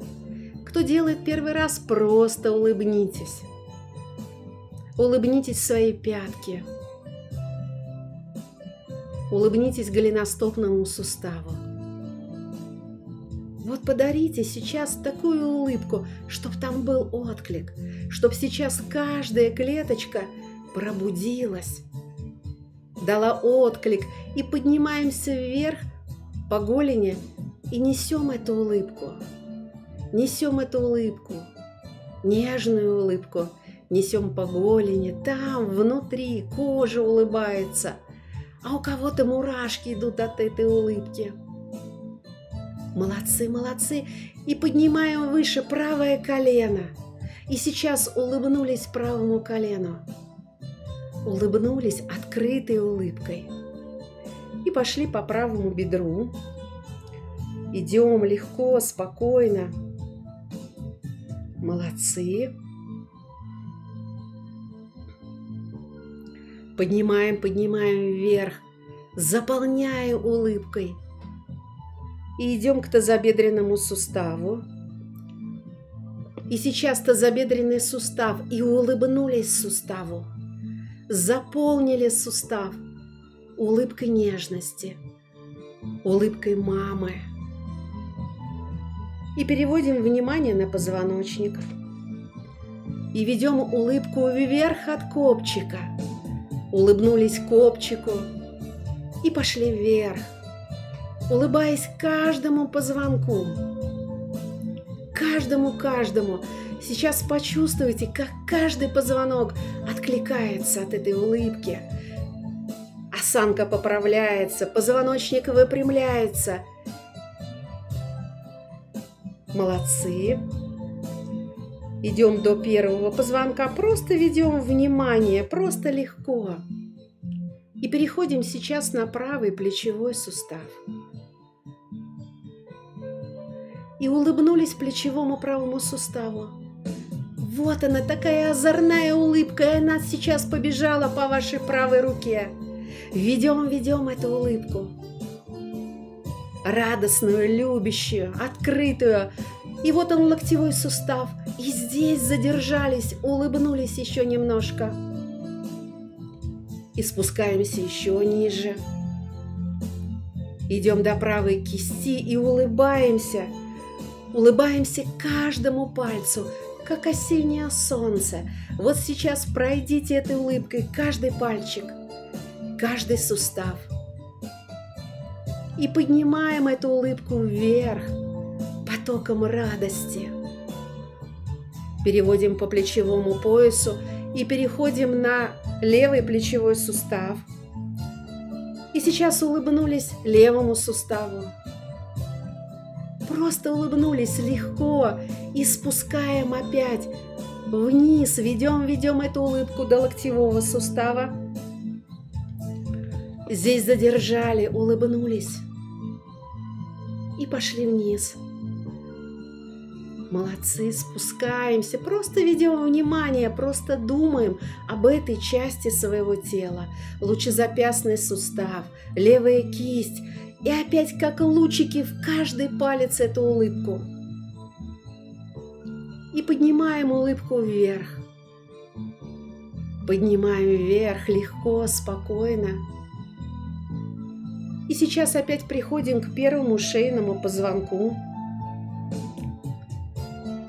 [SPEAKER 1] Кто делает первый раз, просто улыбнитесь. Улыбнитесь своей пятке. Улыбнитесь голеностопному суставу. Вот подарите сейчас такую улыбку, чтобы там был отклик, чтобы сейчас каждая клеточка пробудилась, дала отклик, и поднимаемся вверх – по голени и несем эту улыбку. Несем эту улыбку, нежную улыбку, несем по голени, там внутри кожа улыбается, а у кого-то мурашки идут от этой улыбки. Молодцы, молодцы. И поднимаем выше правое колено. И сейчас улыбнулись правому колену. Улыбнулись открытой улыбкой. И пошли по правому бедру. Идем легко, спокойно. Молодцы. Поднимаем, поднимаем вверх. Заполняя улыбкой. И идем к тазобедренному суставу. И сейчас тазобедренный сустав. И улыбнулись суставу. Заполнили сустав улыбкой нежности, улыбкой мамы. И переводим внимание на позвоночник. И ведем улыбку вверх от копчика. Улыбнулись копчику и пошли вверх, улыбаясь каждому позвонку. Каждому-каждому. Сейчас почувствуйте, как каждый позвонок откликается от этой улыбки – Осанка поправляется, позвоночник выпрямляется. Молодцы. Идем до первого позвонка, просто ведем внимание, просто легко. И переходим сейчас на правый плечевой сустав. И улыбнулись плечевому правому суставу. Вот она, такая озорная улыбка, и она сейчас побежала по вашей правой руке. Ведем, ведем эту улыбку. Радостную, любящую, открытую. И вот он локтевой сустав. И здесь задержались, улыбнулись еще немножко. И спускаемся еще ниже. Идем до правой кисти и улыбаемся. Улыбаемся каждому пальцу, как осеннее солнце. Вот сейчас пройдите этой улыбкой каждый пальчик – каждый сустав. И поднимаем эту улыбку вверх потоком радости. Переводим по плечевому поясу и переходим на левый плечевой сустав. И сейчас улыбнулись левому суставу. Просто улыбнулись легко и спускаем опять вниз, ведем, ведем эту улыбку до локтевого сустава – Здесь задержали, улыбнулись и пошли вниз. Молодцы, спускаемся, просто ведем внимание, просто думаем об этой части своего тела. Лучезапястный сустав, левая кисть и опять как лучики в каждый палец эту улыбку. И поднимаем улыбку вверх. Поднимаем вверх легко, спокойно. И сейчас опять приходим к первому шейному позвонку.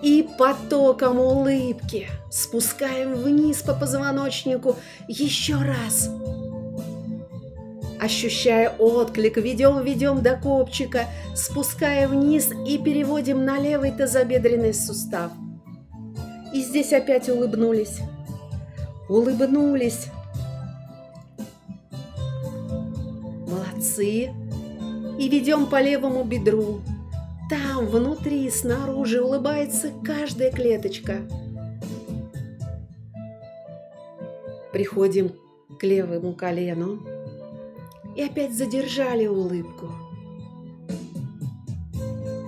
[SPEAKER 1] И потоком улыбки спускаем вниз по позвоночнику еще раз. Ощущая отклик, ведем-ведем до копчика, спуская вниз и переводим на левый тазобедренный сустав. И здесь опять улыбнулись. Улыбнулись, лодцы и ведем по левому бедру. Там, внутри и снаружи улыбается каждая клеточка. Приходим к левому колену и опять задержали улыбку.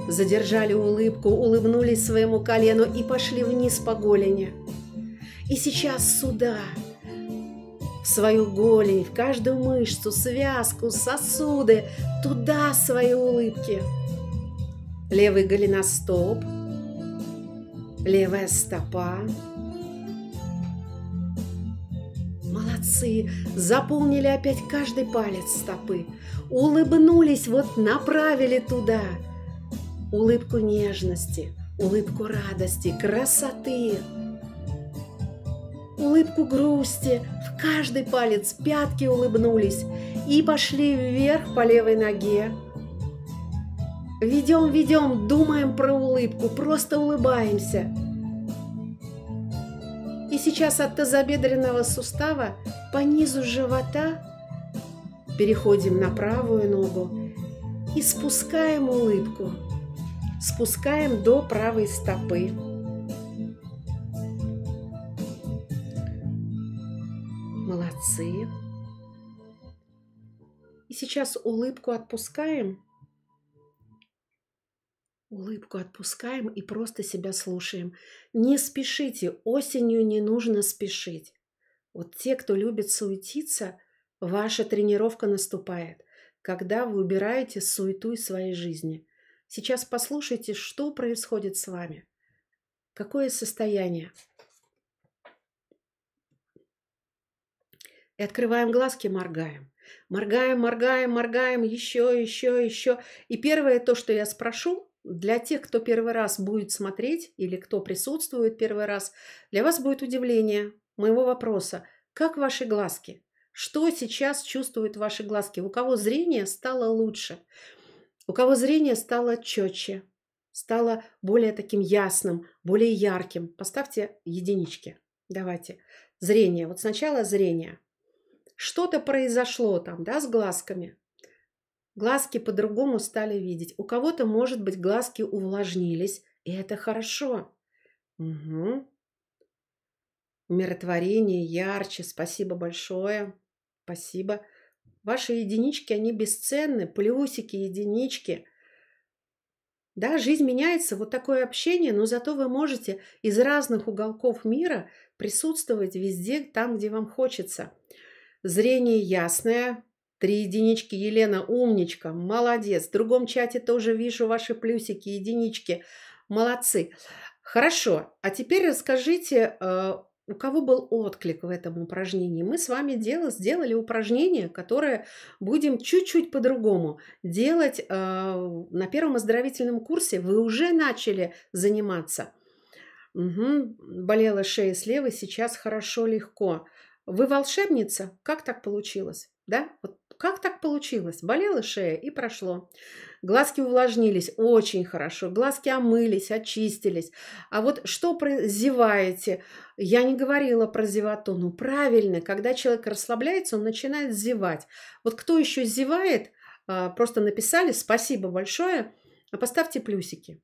[SPEAKER 1] Задержали улыбку, улыбнулись своему колену и пошли вниз по голени. И сейчас сюда, свою голень, в каждую мышцу, связку, сосуды, туда свои улыбки. Левый голеностоп, левая стопа. Молодцы! Заполнили опять каждый палец стопы. Улыбнулись, вот направили туда. Улыбку нежности, улыбку радости, красоты улыбку грусти, в каждый палец пятки улыбнулись и пошли вверх по левой ноге. Ведем, ведем, думаем про улыбку, просто улыбаемся. И сейчас от тазобедренного сустава по низу живота переходим на правую ногу и спускаем улыбку. Спускаем до правой стопы. Молодцы. И сейчас улыбку отпускаем. Улыбку отпускаем и просто себя слушаем. Не спешите, осенью не нужно спешить. Вот те, кто любит суетиться, ваша тренировка наступает, когда вы убираете суету из своей жизни. Сейчас послушайте, что происходит с вами. Какое состояние? и открываем глазки, моргаем. Моргаем, моргаем, моргаем, еще, еще, еще. И первое то, что я спрошу, для тех, кто первый раз будет смотреть или кто присутствует первый раз, для вас будет удивление моего вопроса. Как ваши глазки? Что сейчас чувствуют ваши глазки? У кого зрение стало лучше? У кого зрение стало четче? Стало более таким ясным, более ярким? Поставьте единички. Давайте. Зрение. Вот сначала зрение – что-то произошло там, да, с глазками. Глазки по-другому стали видеть. У кого-то, может быть, глазки увлажнились, и это хорошо. Угу. Миротворение ярче. Спасибо большое. Спасибо. Ваши единички, они бесценны. Плюсики, единички. Да, жизнь меняется, вот такое общение, но зато вы можете из разных уголков мира присутствовать везде, там, где вам хочется – Зрение ясное. Три единички, Елена, умничка, молодец. В другом чате тоже вижу ваши плюсики, единички. Молодцы. Хорошо, а теперь расскажите, э, у кого был отклик в этом упражнении. Мы с вами дело, сделали упражнение, которое будем чуть-чуть по-другому делать. Э, на первом оздоровительном курсе вы уже начали заниматься. Угу. Болела шея слева, сейчас хорошо, легко. Вы волшебница? Как так получилось? Да? Вот как так получилось? Болела шея и прошло. Глазки увлажнились очень хорошо, глазки омылись, очистились. А вот что про Я не говорила про зевоту. Ну, правильно, когда человек расслабляется, он начинает зевать. Вот кто еще зевает, «А, просто написали спасибо большое, поставьте плюсики.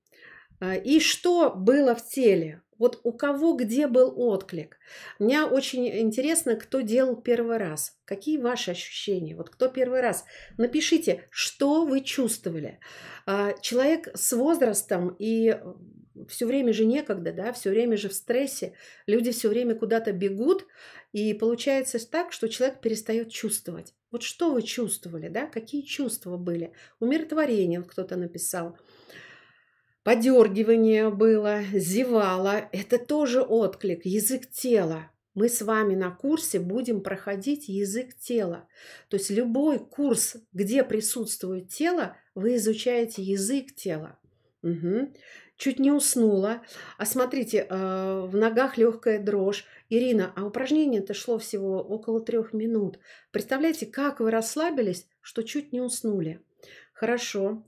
[SPEAKER 1] «А, и что было в теле? Вот у кого где был отклик? Мне очень интересно, кто делал первый раз. Какие ваши ощущения? Вот кто первый раз? Напишите, что вы чувствовали. А, человек с возрастом и все время же некогда, да, все время же в стрессе, люди все время куда-то бегут, и получается так, что человек перестает чувствовать. Вот что вы чувствовали, да, какие чувства были? Умиротворение, вот кто-то написал. Подергивание было, зевала. Это тоже отклик, язык тела. Мы с вами на курсе будем проходить язык тела. То есть любой курс, где присутствует тело, вы изучаете язык тела. Угу. Чуть не уснула. А смотрите, э, в ногах легкая дрожь. Ирина, а упражнение-то шло всего около трех минут. Представляете, как вы расслабились, что чуть не уснули. Хорошо. Хорошо.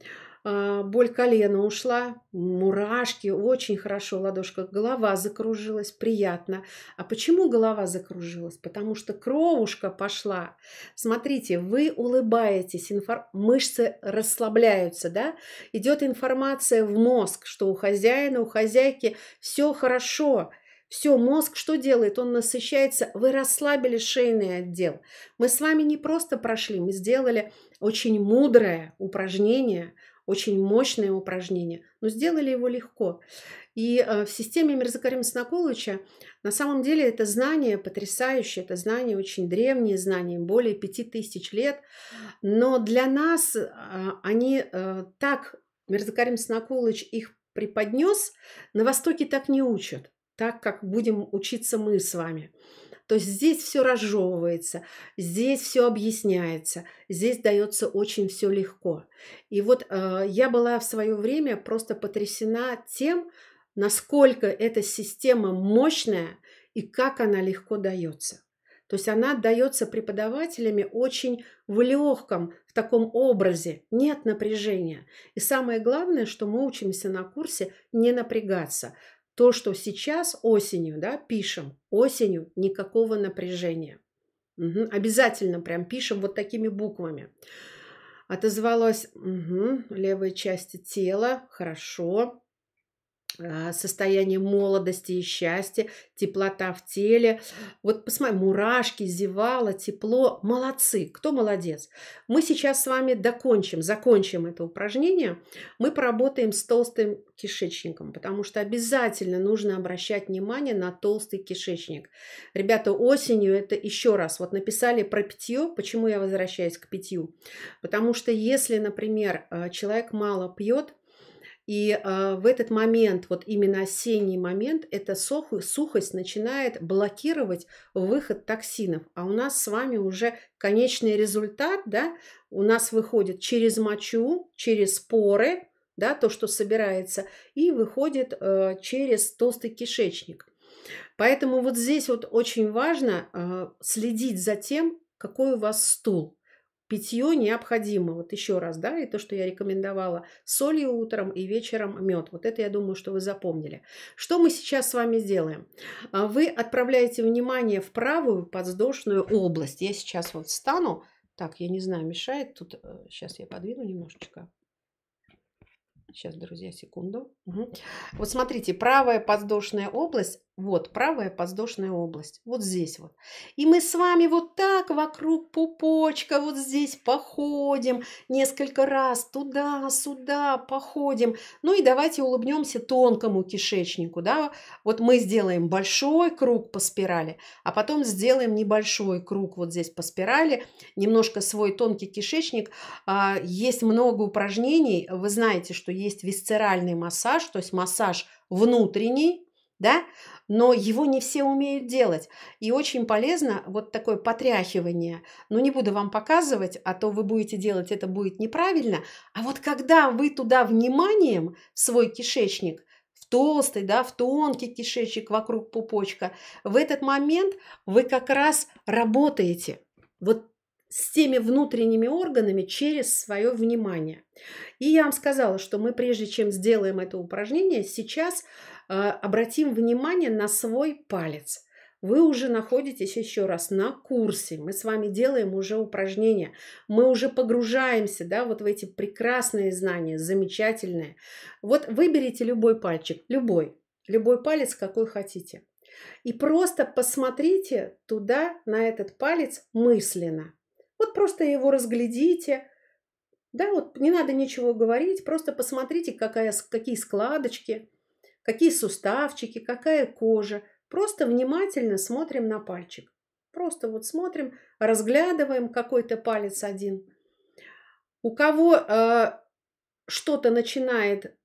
[SPEAKER 1] А, боль колена ушла, мурашки, очень хорошо ладошка, голова закружилась, приятно. А почему голова закружилась? Потому что кровушка пошла. Смотрите, вы улыбаетесь, инфор... мышцы расслабляются, да? Идет информация в мозг, что у хозяина, у хозяйки все хорошо. Все, мозг что делает? Он насыщается. Вы расслабили шейный отдел. Мы с вами не просто прошли, мы сделали очень мудрое упражнение – очень мощное упражнение, но сделали его легко. И э, в системе Мирзакарима Снаколыча на самом деле это знание потрясающее, это знание очень древние знания, более пяти тысяч лет, но для нас э, они э, так, Мирзакарим Снаколыч их преподнес, на Востоке так не учат, так как будем учиться мы с вами – то есть здесь все разжевывается, здесь все объясняется, здесь дается очень все легко. И вот э, я была в свое время просто потрясена тем, насколько эта система мощная и как она легко дается. То есть она дается преподавателями очень в легком, в таком образе, нет напряжения. И самое главное, что мы учимся на курсе не напрягаться то, что сейчас осенью, да, пишем, осенью никакого напряжения. Угу. Обязательно прям пишем вот такими буквами. Отозвалось угу, левой части тела, хорошо. А, состояние молодости и счастья, теплота в теле. Вот посмотри, мурашки, зевало, тепло. Молодцы, кто молодец? Мы сейчас с вами докончим, закончим это упражнение. Мы поработаем с толстым кишечником, потому что обязательно нужно обращать внимание на толстый кишечник. Ребята, осенью это еще раз. Вот написали про питье. Почему я возвращаюсь к питью? Потому что если, например, а, человек мало пьет, и э, в этот момент, вот именно осенний момент, эта сухо, сухость начинает блокировать выход токсинов. А у нас с вами уже конечный результат, да, у нас выходит через мочу, через поры, да, то, что собирается, и выходит э, через толстый кишечник. Поэтому вот здесь вот очень важно э, следить за тем, какой у вас стул питье необходимо, вот еще раз, да, и то, что я рекомендовала, солью утром и вечером мед. Вот это, я думаю, что вы запомнили. Что мы сейчас с вами сделаем? А, вы отправляете внимание в правую подвздошную область. Я сейчас вот встану, так, я не знаю, мешает тут, сейчас э, я подвину немножечко. Сейчас, друзья, секунду. Угу. Вот смотрите, правая подвздошная область вот правая подвздошная область, вот здесь вот. И мы с вами вот так вокруг пупочка вот здесь походим несколько раз туда-сюда походим. Ну и давайте улыбнемся тонкому кишечнику, да. Вот мы сделаем большой круг по спирали, а потом сделаем небольшой круг вот здесь по спирали, немножко свой тонкий кишечник. А, есть много упражнений, вы знаете, что есть висцеральный массаж, то есть массаж внутренний, да, но его не все умеют делать. И очень полезно вот такое потряхивание. Ну, не буду вам показывать, а то вы будете делать, это будет неправильно. А вот когда вы туда вниманием, в свой кишечник, в толстый, да, в тонкий кишечник вокруг пупочка, в этот момент вы как раз работаете. Вот с теми внутренними органами через свое внимание. И я вам сказала, что мы прежде чем сделаем это упражнение, сейчас а, обратим внимание на свой палец. Вы уже находитесь еще раз на курсе. Мы с вами делаем уже упражнения. Мы уже погружаемся да, вот в эти прекрасные знания, замечательные. Вот выберите любой пальчик, любой, любой палец, какой хотите. И просто посмотрите туда, на этот палец мысленно. Вот просто его разглядите. Да, вот не надо ничего говорить, просто посмотрите, какая, какие складочки, какие суставчики, какая кожа. Просто внимательно смотрим на пальчик. Просто вот смотрим, разглядываем какой-то палец один. У кого э, что-то начинает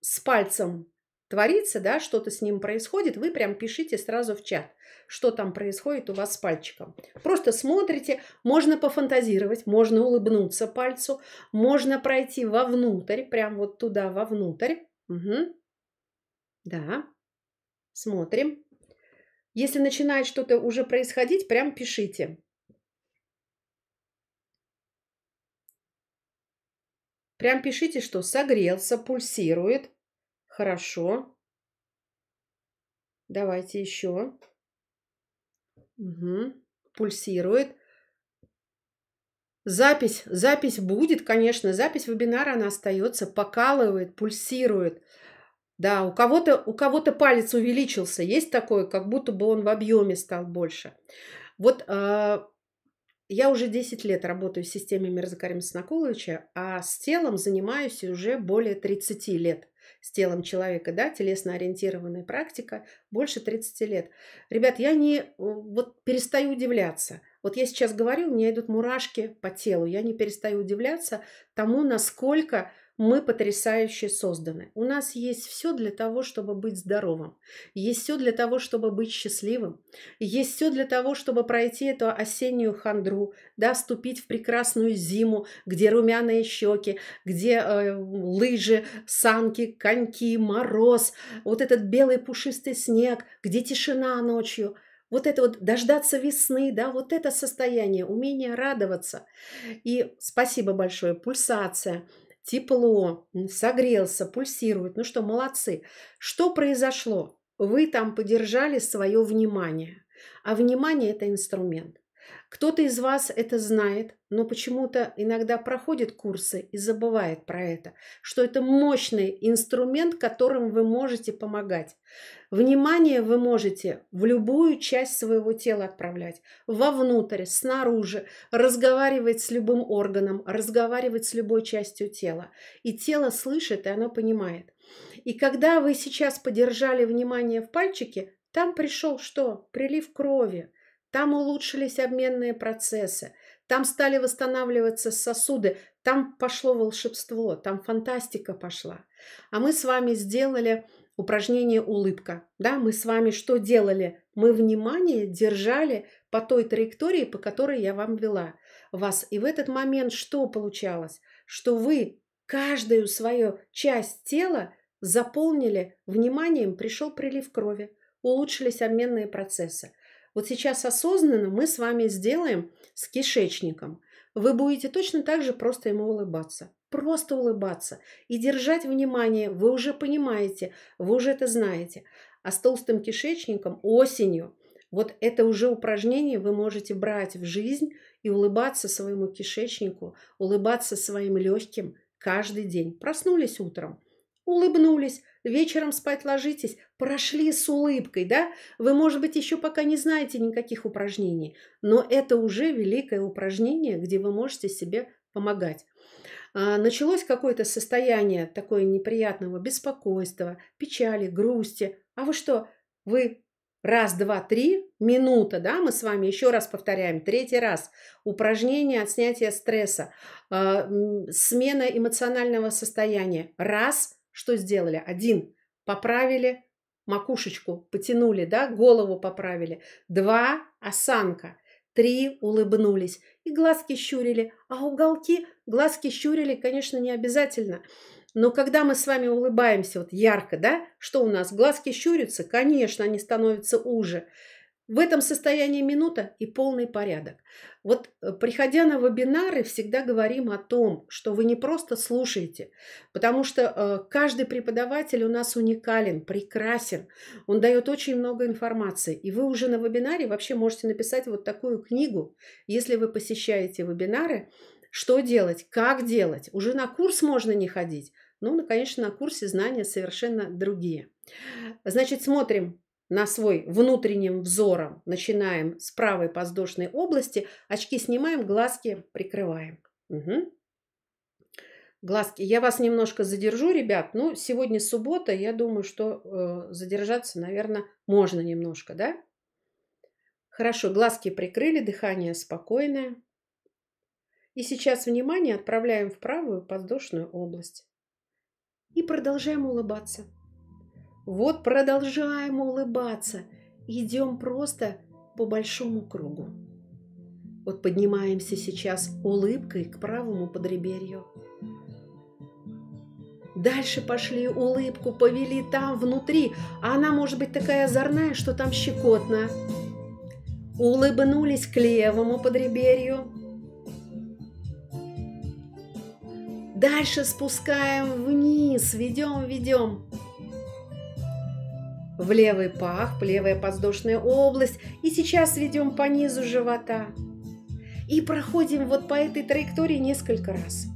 [SPEAKER 1] с пальцем твориться, да, что-то с ним происходит, вы прям пишите сразу в чат, что там происходит у вас с пальчиком. Просто смотрите, можно пофантазировать, можно улыбнуться пальцу, можно пройти вовнутрь, прям вот туда, вовнутрь. Угу. Да. Смотрим. Если начинает что-то уже происходить, прям пишите. Прям пишите, что согрелся, пульсирует. Хорошо. Давайте еще. Угу. Пульсирует. Запись, запись будет, конечно, запись вебинара, она остается, покалывает, пульсирует. Да, у кого-то у кого-то палец увеличился, есть такое, как будто бы он в объеме стал больше. Вот э, я уже 10 лет работаю в системе Мирзакарима Снакуловича, а с телом занимаюсь уже более 30 лет с телом человека, да, телесно-ориентированная практика, больше 30 лет. Ребят, я не, вот перестаю удивляться. Вот я сейчас говорю, у меня идут мурашки по телу, я не перестаю удивляться тому, насколько мы потрясающе созданы. У нас есть все для того, чтобы быть здоровым, есть все для того, чтобы быть счастливым, есть все для того, чтобы пройти эту осеннюю хандру, да, вступить в прекрасную зиму, где румяные щеки, где э, лыжи, санки, коньки, мороз, вот этот белый пушистый снег, где тишина ночью – вот это вот дождаться весны, да, вот это состояние, умение радоваться. И спасибо большое, пульсация – тепло, согрелся, пульсирует. Ну что, молодцы. Что произошло? Вы там подержали свое внимание. А внимание – это инструмент. Кто-то из вас это знает, но почему-то иногда проходит курсы и забывает про это, что это мощный инструмент, которым вы можете помогать. Внимание вы можете в любую часть своего тела отправлять, вовнутрь, снаружи, разговаривать с любым органом, разговаривать с любой частью тела. И тело слышит, и оно понимает. И когда вы сейчас подержали внимание в пальчике, там пришел что? Прилив крови. Там улучшились обменные процессы, там стали восстанавливаться сосуды, там пошло волшебство, там фантастика пошла. А мы с вами сделали упражнение улыбка. Да, мы с вами что делали? Мы внимание держали по той траектории, по которой я вам вела вас. И в этот момент что получалось? Что вы каждую свою часть тела заполнили вниманием, пришел прилив крови, улучшились обменные процессы. Вот сейчас осознанно мы с вами сделаем с кишечником. Вы будете точно так же просто ему улыбаться. Просто улыбаться и держать внимание. Вы уже понимаете, вы уже это знаете. А с толстым кишечником осенью вот это уже упражнение вы можете брать в жизнь и улыбаться своему кишечнику, улыбаться своим легким каждый день. Проснулись утром, улыбнулись, Вечером спать ложитесь. Прошли с улыбкой, да? Вы, может быть, еще пока не знаете никаких упражнений, но это уже великое упражнение, где вы можете себе помогать. А, началось какое-то состояние такое неприятного беспокойства, печали, грусти. А вы что? Вы раз, два, три, минута, да, мы с вами еще раз повторяем, третий раз, упражнение от снятия стресса, а, смена эмоционального состояния, раз – что сделали? Один, поправили макушечку, потянули, да, голову поправили. Два, осанка. Три, улыбнулись. И глазки щурили. А уголки глазки щурили, конечно, не обязательно. Но когда мы с вами улыбаемся вот ярко, да, что у нас? Глазки щурятся, конечно, они становятся уже. В этом состоянии минута и полный порядок. Вот э, приходя на вебинары, всегда говорим о том, что вы не просто слушаете, потому что э, каждый преподаватель у нас уникален, прекрасен, он дает очень много информации. И вы уже на вебинаре вообще можете написать вот такую книгу, если вы посещаете вебинары, что делать, как делать. Уже на курс можно не ходить. но, ну, конечно, на курсе знания совершенно другие. Значит, смотрим на свой внутренним взором начинаем с правой подвздошной области, очки снимаем, глазки прикрываем. Угу. Глазки. Я вас немножко задержу, ребят. Ну, сегодня суббота, я думаю, что э, задержаться, наверное, можно немножко, да? Хорошо, глазки прикрыли, дыхание спокойное. И сейчас внимание отправляем в правую подвздошную область. И продолжаем улыбаться. Вот продолжаем улыбаться. Идем просто по большому кругу. Вот поднимаемся сейчас улыбкой к правому подреберью. Дальше пошли улыбку, повели там внутри, а она может быть такая озорная, что там щекотно. Улыбнулись к левому подреберью. Дальше спускаем вниз, ведем, ведем в левый пах, в левая подвздошная область. И сейчас ведем по низу живота. И проходим вот по этой траектории несколько раз.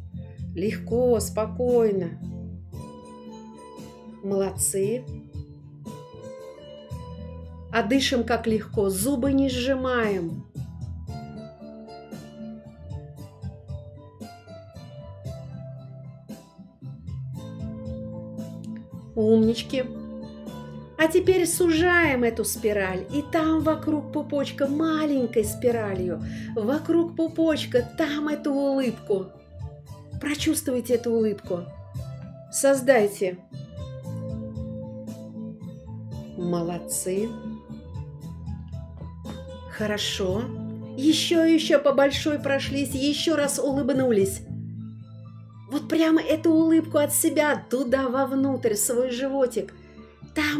[SPEAKER 1] Легко, спокойно. Молодцы. А дышим как легко, зубы не сжимаем. Умнички. А теперь сужаем эту спираль, и там вокруг пупочка маленькой спиралью, вокруг пупочка там эту улыбку. Прочувствуйте эту улыбку. Создайте. Молодцы. Хорошо. Еще и еще по большой прошлись, еще раз улыбнулись. Вот прямо эту улыбку от себя туда вовнутрь, в свой животик –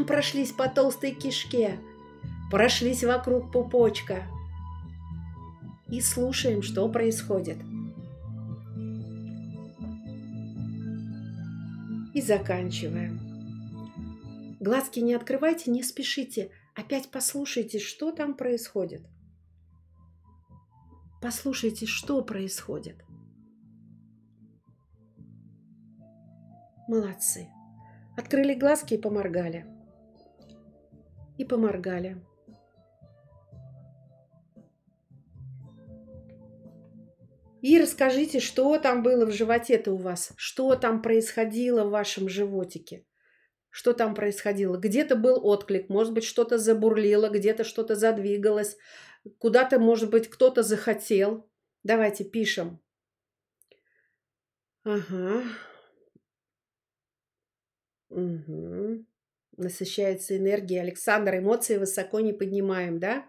[SPEAKER 1] там прошлись по толстой кишке, прошлись вокруг пупочка. И слушаем, что происходит. И заканчиваем. Глазки не открывайте, не спешите. Опять послушайте, что там происходит. Послушайте, что происходит. Молодцы. Открыли глазки и поморгали и поморгали. И расскажите, что там было в животе-то у вас, что там происходило в вашем животике, что там происходило. Где-то был отклик, может быть, что-то забурлило, где-то что-то задвигалось, куда-то, может быть, кто-то захотел. Давайте пишем. Ага. Угу насыщается энергией. Александр, эмоции высоко не поднимаем, да?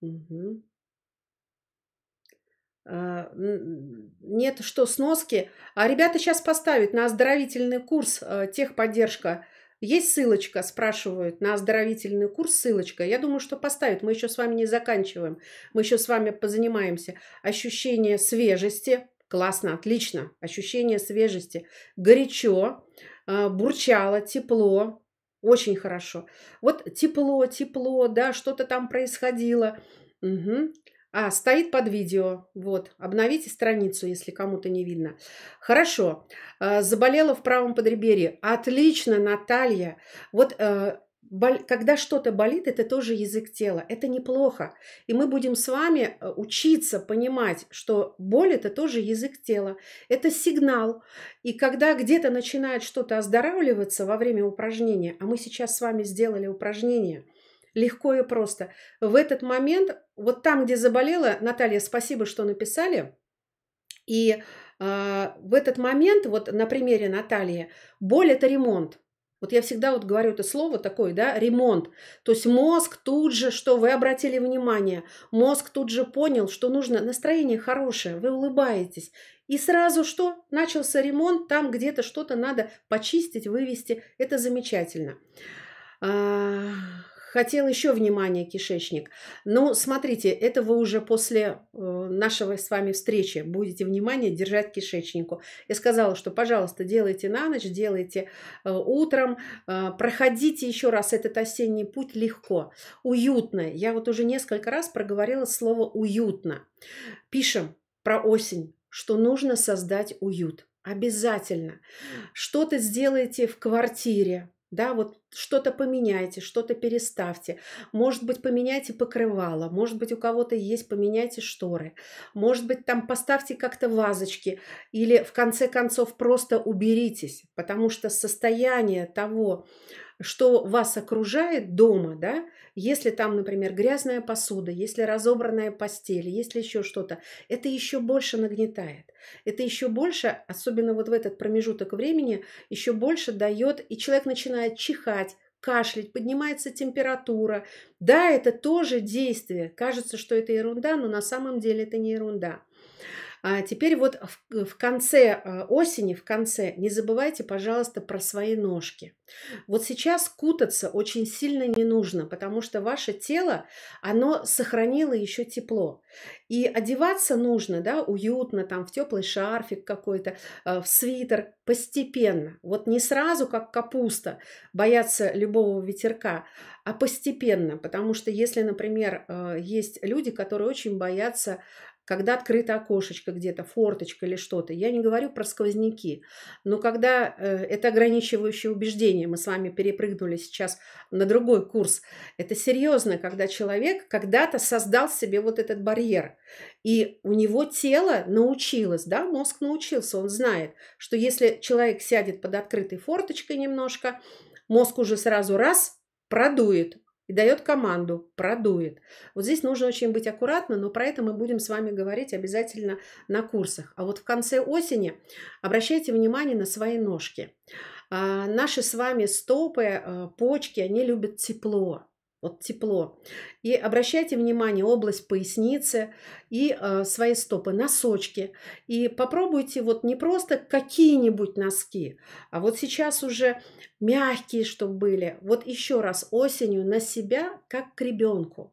[SPEAKER 1] Угу. нет, что сноски. А ребята сейчас поставят на оздоровительный курс э, техподдержка. Есть ссылочка, спрашивают, на оздоровительный курс ссылочка. Я думаю, что поставят. Мы еще с вами не заканчиваем. Мы еще с вами позанимаемся. Ощущение свежести, Классно, отлично. Ощущение свежести. Горячо, а, бурчало, тепло. Очень хорошо. Вот тепло, тепло, да, что-то там происходило. Угу. А, стоит под видео. Вот, обновите страницу, если кому-то не видно. Хорошо. А, заболела в правом подреберье. Отлично, Наталья. Вот э, когда что-то болит, это тоже язык тела. Это неплохо. И мы будем с вами э, учиться понимать, что боль – это тоже язык тела. Это сигнал. И когда где-то начинает что-то оздоравливаться во время упражнения, а мы сейчас с вами сделали упражнение – легко и просто. В этот момент, вот там, где заболела, Наталья, спасибо, что написали. И э, в этот момент, вот на примере Натальи, боль это ремонт. Вот я всегда вот говорю это слово такое, да, ремонт. То есть мозг тут же, что вы обратили внимание, мозг тут же понял, что нужно настроение хорошее, вы улыбаетесь. И сразу что? Начался ремонт, там где-то что-то надо почистить, вывести. Это замечательно. А, Хотел еще внимание кишечник. Ну, смотрите, это вы уже после э, нашего с вами встречи будете внимание держать кишечнику. Я сказала, что, пожалуйста, делайте на ночь, делайте э, утром, э, проходите еще раз этот осенний путь легко, уютно. Я вот уже несколько раз проговорила слово «уютно». Пишем про осень, что нужно создать уют. Обязательно. Что-то сделайте в квартире, да, вот что-то поменяйте, что-то переставьте. Может быть, поменяйте покрывало. Может быть, у кого-то есть, поменяйте шторы. Может быть, там поставьте как-то вазочки. Или, в конце концов, просто уберитесь. Потому что состояние того, что вас окружает дома, да, если там, например, грязная посуда, если разобранная постель, если еще что-то, это еще больше нагнетает. Это еще больше, особенно вот в этот промежуток времени, еще больше дает, и человек начинает чихать, кашлять, поднимается температура. Да, это тоже действие. Кажется, что это ерунда, но на самом деле это не ерунда. А теперь вот в, в конце а, осени, в конце, не забывайте, пожалуйста, про свои ножки. Вот сейчас кутаться очень сильно не нужно, потому что ваше тело, оно сохранило еще тепло. И одеваться нужно, да, уютно, там, в теплый шарфик какой-то, а, в свитер, постепенно. Вот не сразу, как капуста, бояться любого ветерка, а постепенно, потому что если, например, а, есть люди, которые очень боятся когда открыто окошечко где-то, форточка или что-то. Я не говорю про сквозняки, но когда э, это ограничивающее убеждение, мы с вами перепрыгнули сейчас на другой курс, это серьезно, когда человек когда-то создал себе вот этот барьер, и у него тело научилось, да, мозг научился, он знает, что если человек сядет под открытой форточкой немножко, мозг уже сразу раз продует, и дает команду «продует». Вот здесь нужно очень быть аккуратно, но про это мы будем с вами говорить обязательно на курсах. А вот в конце осени обращайте внимание на свои ножки. А, наши с вами стопы, а, почки, они любят тепло вот тепло. И обращайте внимание область поясницы и э, свои стопы, носочки. И попробуйте вот не просто какие-нибудь носки, а вот сейчас уже мягкие, чтобы были. Вот еще раз осенью на себя, как к ребенку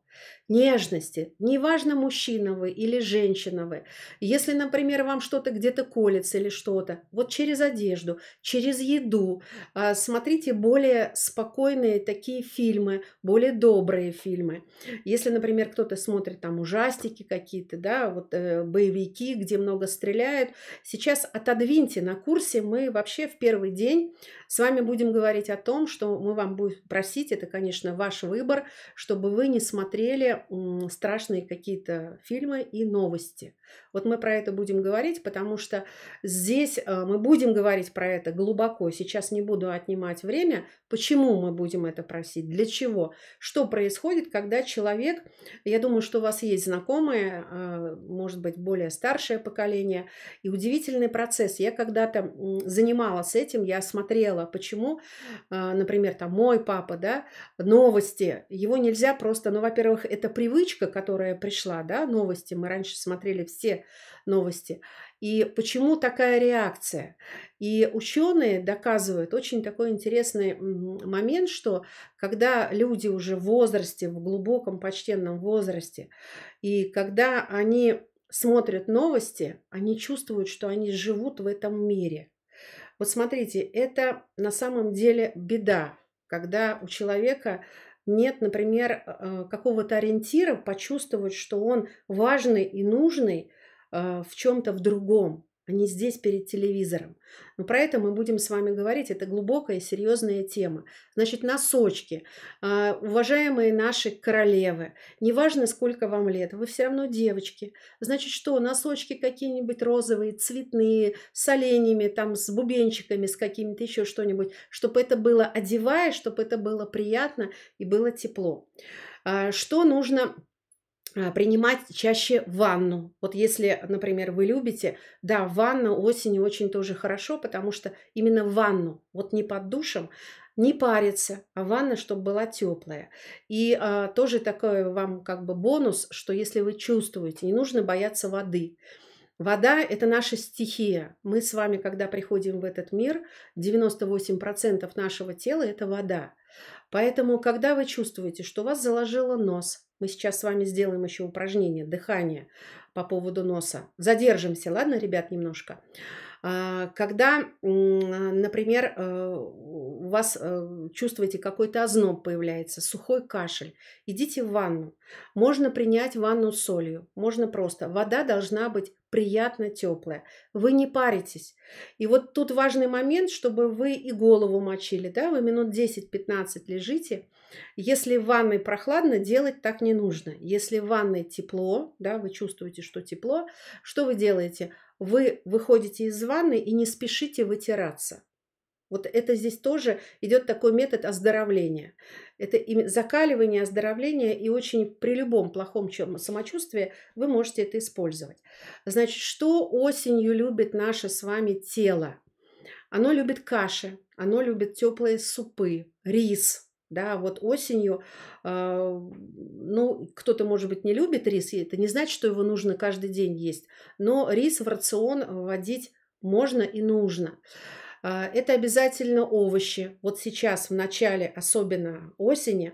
[SPEAKER 1] нежности. Неважно, мужчина вы или женщина вы. Если, например, вам что-то где-то колется или что-то, вот через одежду, через еду, а, смотрите более спокойные такие фильмы, более добрые фильмы. Если, например, кто-то смотрит там ужастики какие-то, да, вот э, боевики, где много стреляют, сейчас отодвиньте на курсе, мы вообще в первый день с вами будем говорить о том, что мы вам будем просить, это, конечно, ваш выбор, чтобы вы не смотрели смотрели страшные какие-то фильмы и новости. Вот мы про это будем говорить, потому что здесь э, мы будем говорить про это глубоко. Сейчас не буду отнимать время. Почему мы будем это просить? Для чего? Что происходит, когда человек... Я думаю, что у вас есть знакомые, э, может быть, более старшее поколение. И удивительный процесс. Я когда-то занималась этим, я смотрела, почему, э, например, там мой папа, да, новости, его нельзя просто, ну, во-первых, во-первых, это привычка, которая пришла, да, новости. Мы раньше смотрели все новости. И почему такая реакция? И ученые доказывают очень такой интересный момент, что когда люди уже в возрасте, в глубоком почтенном возрасте, и когда они смотрят новости, они чувствуют, что они живут в этом мире. Вот смотрите, это на самом деле беда, когда у человека нет, например, э, какого-то ориентира почувствовать, что он важный и нужный э, в чем-то в другом а не здесь перед телевизором. Но про это мы будем с вами говорить. Это глубокая, серьезная тема. Значит, носочки. А, уважаемые наши королевы, неважно, сколько вам лет, вы все равно девочки. Значит, что, носочки какие-нибудь розовые, цветные, с оленями, там, с бубенчиками, с какими-то еще что-нибудь, чтобы это было одевая, чтобы это было приятно и было тепло. А, что нужно а, принимать чаще ванну. Вот если, например, вы любите, да, ванна осенью очень тоже хорошо, потому что именно ванну, вот не под душем, не париться, а ванна, чтобы была теплая. И а, тоже такой вам как бы бонус, что если вы чувствуете, не нужно бояться воды. Вода – это наша стихия. Мы с вами, когда приходим в этот мир, 98% нашего тела – это вода. Поэтому, когда вы чувствуете, что вас заложило нос, мы сейчас с вами сделаем еще упражнение дыхания по поводу носа. Задержимся, ладно, ребят, немножко. А, когда, например, э, у вас э, чувствуете какой-то озноб появляется, сухой кашель, идите в ванну. Можно принять ванну с солью, можно просто. Вода должна быть приятно теплая. Вы не паритесь. И вот тут важный момент, чтобы вы и голову мочили, да, вы минут 10-15 лежите. Если в ванной прохладно, делать так не нужно. Если в ванной тепло, да, вы чувствуете, что тепло, что вы делаете? вы выходите из ванны и не спешите вытираться. Вот это здесь тоже идет такой метод оздоровления. Это закаливание, оздоровление, и очень при любом плохом чем самочувствии вы можете это использовать. Значит, что осенью любит наше с вами тело? Оно любит каши, оно любит теплые супы, рис – да, вот осенью, а, ну, кто-то, может быть, не любит рис, и это не значит, что его нужно каждый день есть, но рис в рацион вводить можно и нужно. А, это обязательно овощи. Вот сейчас, в начале, особенно осени,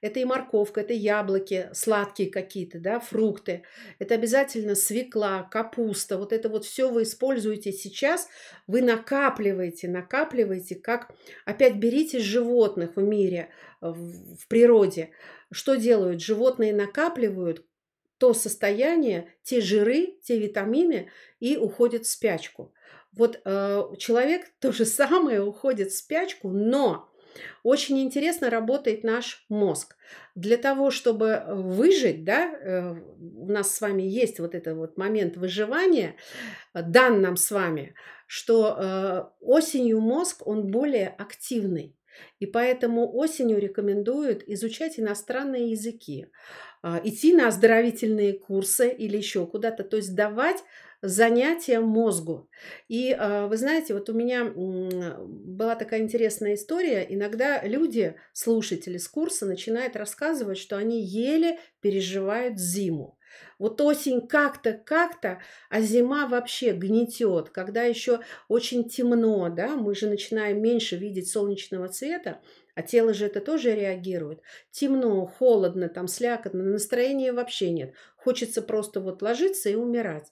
[SPEAKER 1] это и морковка, это яблоки сладкие какие-то, да, фрукты, это обязательно свекла, капуста, вот это вот все вы используете сейчас, вы накапливаете, накапливаете, как опять берите животных в мире, э, в природе, что делают? Животные накапливают то состояние, те жиры, те витамины и уходят в спячку. Вот э, человек то же самое уходит в спячку, но очень интересно работает наш мозг. Для того, чтобы выжить, да, э, у нас с вами есть вот этот вот момент выживания, э, дан нам с вами, что э, осенью мозг, он более активный. И поэтому осенью рекомендуют изучать иностранные языки, идти на оздоровительные курсы или еще куда-то, то есть давать занятия мозгу. И а, вы знаете, вот у меня была такая интересная история. Иногда люди, слушатели с курса, начинают рассказывать, что они еле переживают зиму. Вот осень как-то, как-то, а зима вообще гнетет, когда еще очень темно, да, мы же начинаем меньше видеть солнечного цвета, а тело же это тоже реагирует. Темно, холодно, там слякотно, настроения вообще нет. Хочется просто вот ложиться и умирать.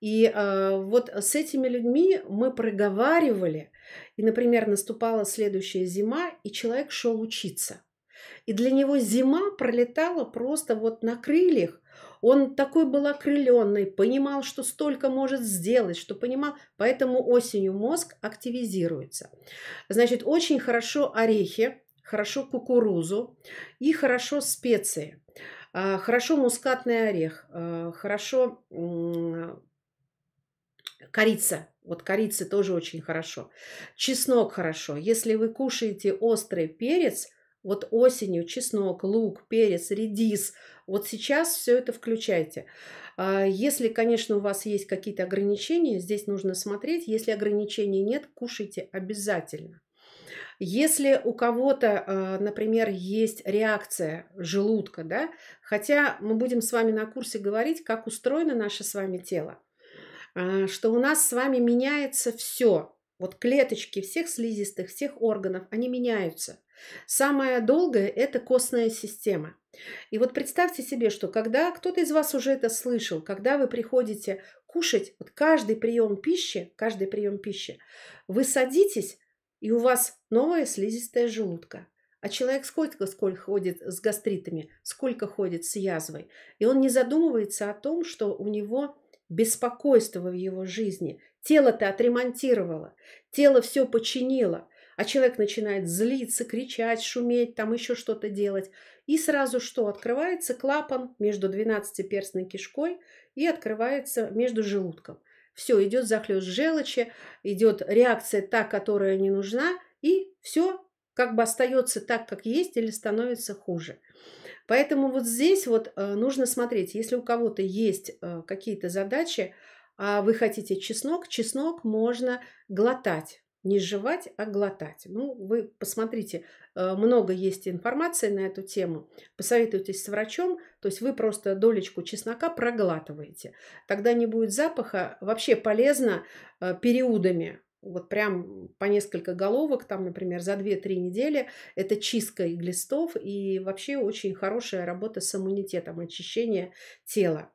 [SPEAKER 1] И э, вот с этими людьми мы проговаривали, и, например, наступала следующая зима, и человек шел учиться. И для него зима пролетала просто вот на крыльях. Он такой был окрыленный, понимал, что столько может сделать, что понимал, поэтому осенью мозг активизируется. Значит, очень хорошо орехи, хорошо кукурузу и хорошо специи. Э, хорошо мускатный орех, э, хорошо Корица. Вот корицы тоже очень хорошо. Чеснок хорошо. Если вы кушаете острый перец, вот осенью чеснок, лук, перец, редис. Вот сейчас все это включайте. А, если, конечно, у вас есть какие-то ограничения, здесь нужно смотреть. Если ограничений нет, кушайте обязательно. Если у кого-то, а, например, есть реакция желудка, да, хотя мы будем с вами на курсе говорить, как устроено наше с вами тело – Э, что у нас с вами меняется все. Вот клеточки всех слизистых, всех органов, они меняются. Самое долгое – это костная система. И вот представьте себе, что когда кто-то из вас уже это слышал, когда вы приходите кушать, вот каждый прием пищи, каждый прием пищи, вы садитесь, и у вас новая слизистая желудка. А человек сколько, сколько ходит с гастритами, сколько ходит с язвой. И он не задумывается о том, что у него беспокойство в его жизни. Тело то отремонтировало, тело все починило, а человек начинает злиться, кричать, шуметь, там еще что-то делать. И сразу что? Открывается клапан между 12-перстной кишкой и открывается между желудком. Все, идет захлест желчи, идет реакция та, которая не нужна, и все как бы остается так, как есть, или становится хуже. Поэтому вот здесь вот э, нужно смотреть, если у кого-то есть э, какие-то задачи, а вы хотите чеснок, чеснок можно глотать. Не жевать, а глотать. Ну, вы посмотрите, э, много есть информации на эту тему. Посоветуйтесь с врачом, то есть вы просто долечку чеснока проглатываете. Тогда не будет запаха. Вообще полезно периодами вот прям по несколько головок, там, например, за 2-3 недели, это чистка иглистов и вообще очень хорошая работа с иммунитетом, очищение тела.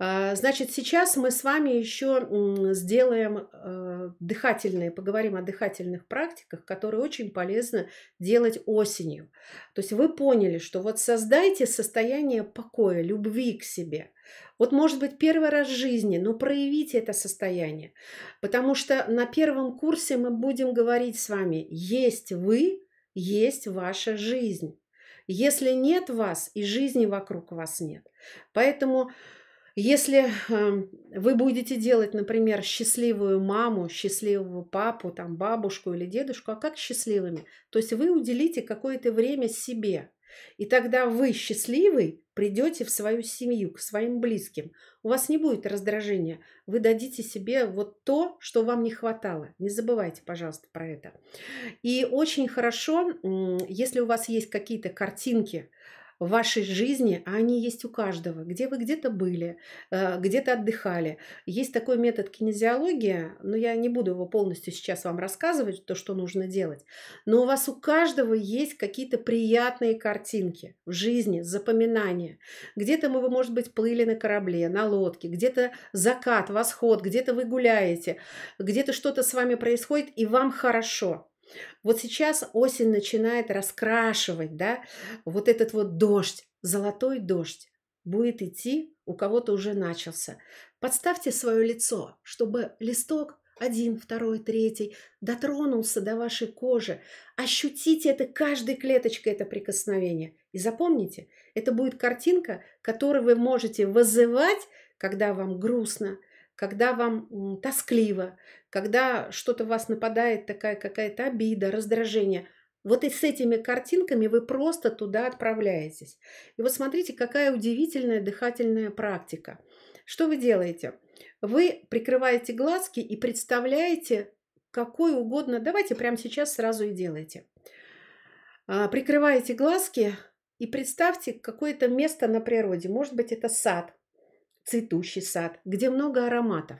[SPEAKER 1] А, значит, сейчас мы с вами еще сделаем э, дыхательные, поговорим о дыхательных практиках, которые очень полезно делать осенью. То есть вы поняли, что вот создайте состояние покоя, любви к себе – вот, может быть, первый раз в жизни, но проявите это состояние. Потому что на первом курсе мы будем говорить с вами, есть вы, есть ваша жизнь. Если нет вас, и жизни вокруг вас нет. Поэтому если эм, вы будете делать, например, счастливую маму, счастливого папу, там, бабушку или дедушку, а как счастливыми? То есть вы уделите какое-то время себе. И тогда вы счастливый, придете в свою семью, к своим близким, у вас не будет раздражения. Вы дадите себе вот то, что вам не хватало. Не забывайте, пожалуйста, про это. И очень хорошо, если у вас есть какие-то картинки, в вашей жизни, а они есть у каждого, где вы где-то были, э, где-то отдыхали. Есть такой метод кинезиология, но я не буду его полностью сейчас вам рассказывать, то, что нужно делать. Но у вас у каждого есть какие-то приятные картинки в жизни, запоминания. Где-то мы, может быть, плыли на корабле, на лодке, где-то закат, восход, где-то вы гуляете, где-то что-то с вами происходит, и вам хорошо. Вот сейчас осень начинает раскрашивать, да, вот этот вот дождь, золотой дождь будет идти, у кого-то уже начался. Подставьте свое лицо, чтобы листок один, второй, третий, дотронулся до вашей кожи. Ощутите это каждой клеточкой, это прикосновение. И запомните, это будет картинка, которую вы можете вызывать, когда вам грустно, когда вам тоскливо, когда что-то вас нападает, такая какая-то обида, раздражение. Вот и с этими картинками вы просто туда отправляетесь. И вот смотрите, какая удивительная дыхательная практика. Что вы делаете? Вы прикрываете глазки и представляете какой угодно. Давайте прямо сейчас сразу и делайте. А, прикрываете глазки и представьте какое-то место на природе. Может быть, это сад, цветущий сад, где много ароматов.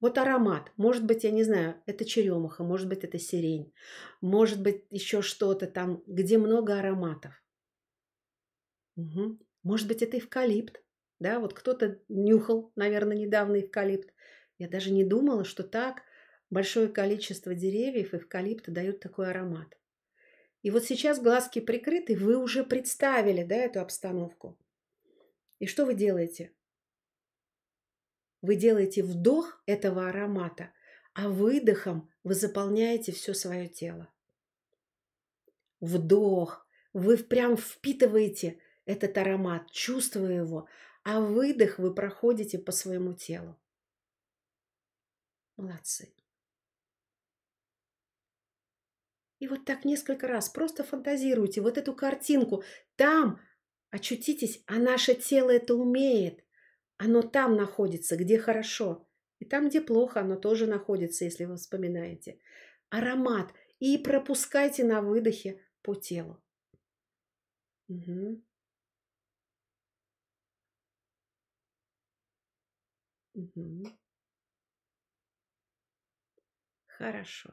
[SPEAKER 1] Вот аромат. Может быть, я не знаю, это черемуха, может быть, это сирень, может быть, еще что-то там, где много ароматов. Угу. Может быть, это эвкалипт. Да, вот кто-то нюхал, наверное, недавно эвкалипт. Я даже не думала, что так большое количество деревьев эвкалипта дают такой аромат. И вот сейчас глазки прикрыты, вы уже представили да, эту обстановку. И что вы делаете? Вы делаете вдох этого аромата, а выдохом вы заполняете все свое тело. Вдох. Вы прям впитываете этот аромат, чувствуя его, а выдох вы проходите по своему телу. Молодцы. И вот так несколько раз просто фантазируйте вот эту картинку. Там очутитесь, а наше тело это умеет. Оно там находится, где хорошо. И там, где плохо, оно тоже находится, если вы вспоминаете. Аромат. И пропускайте на выдохе по телу. Угу. Угу. Хорошо.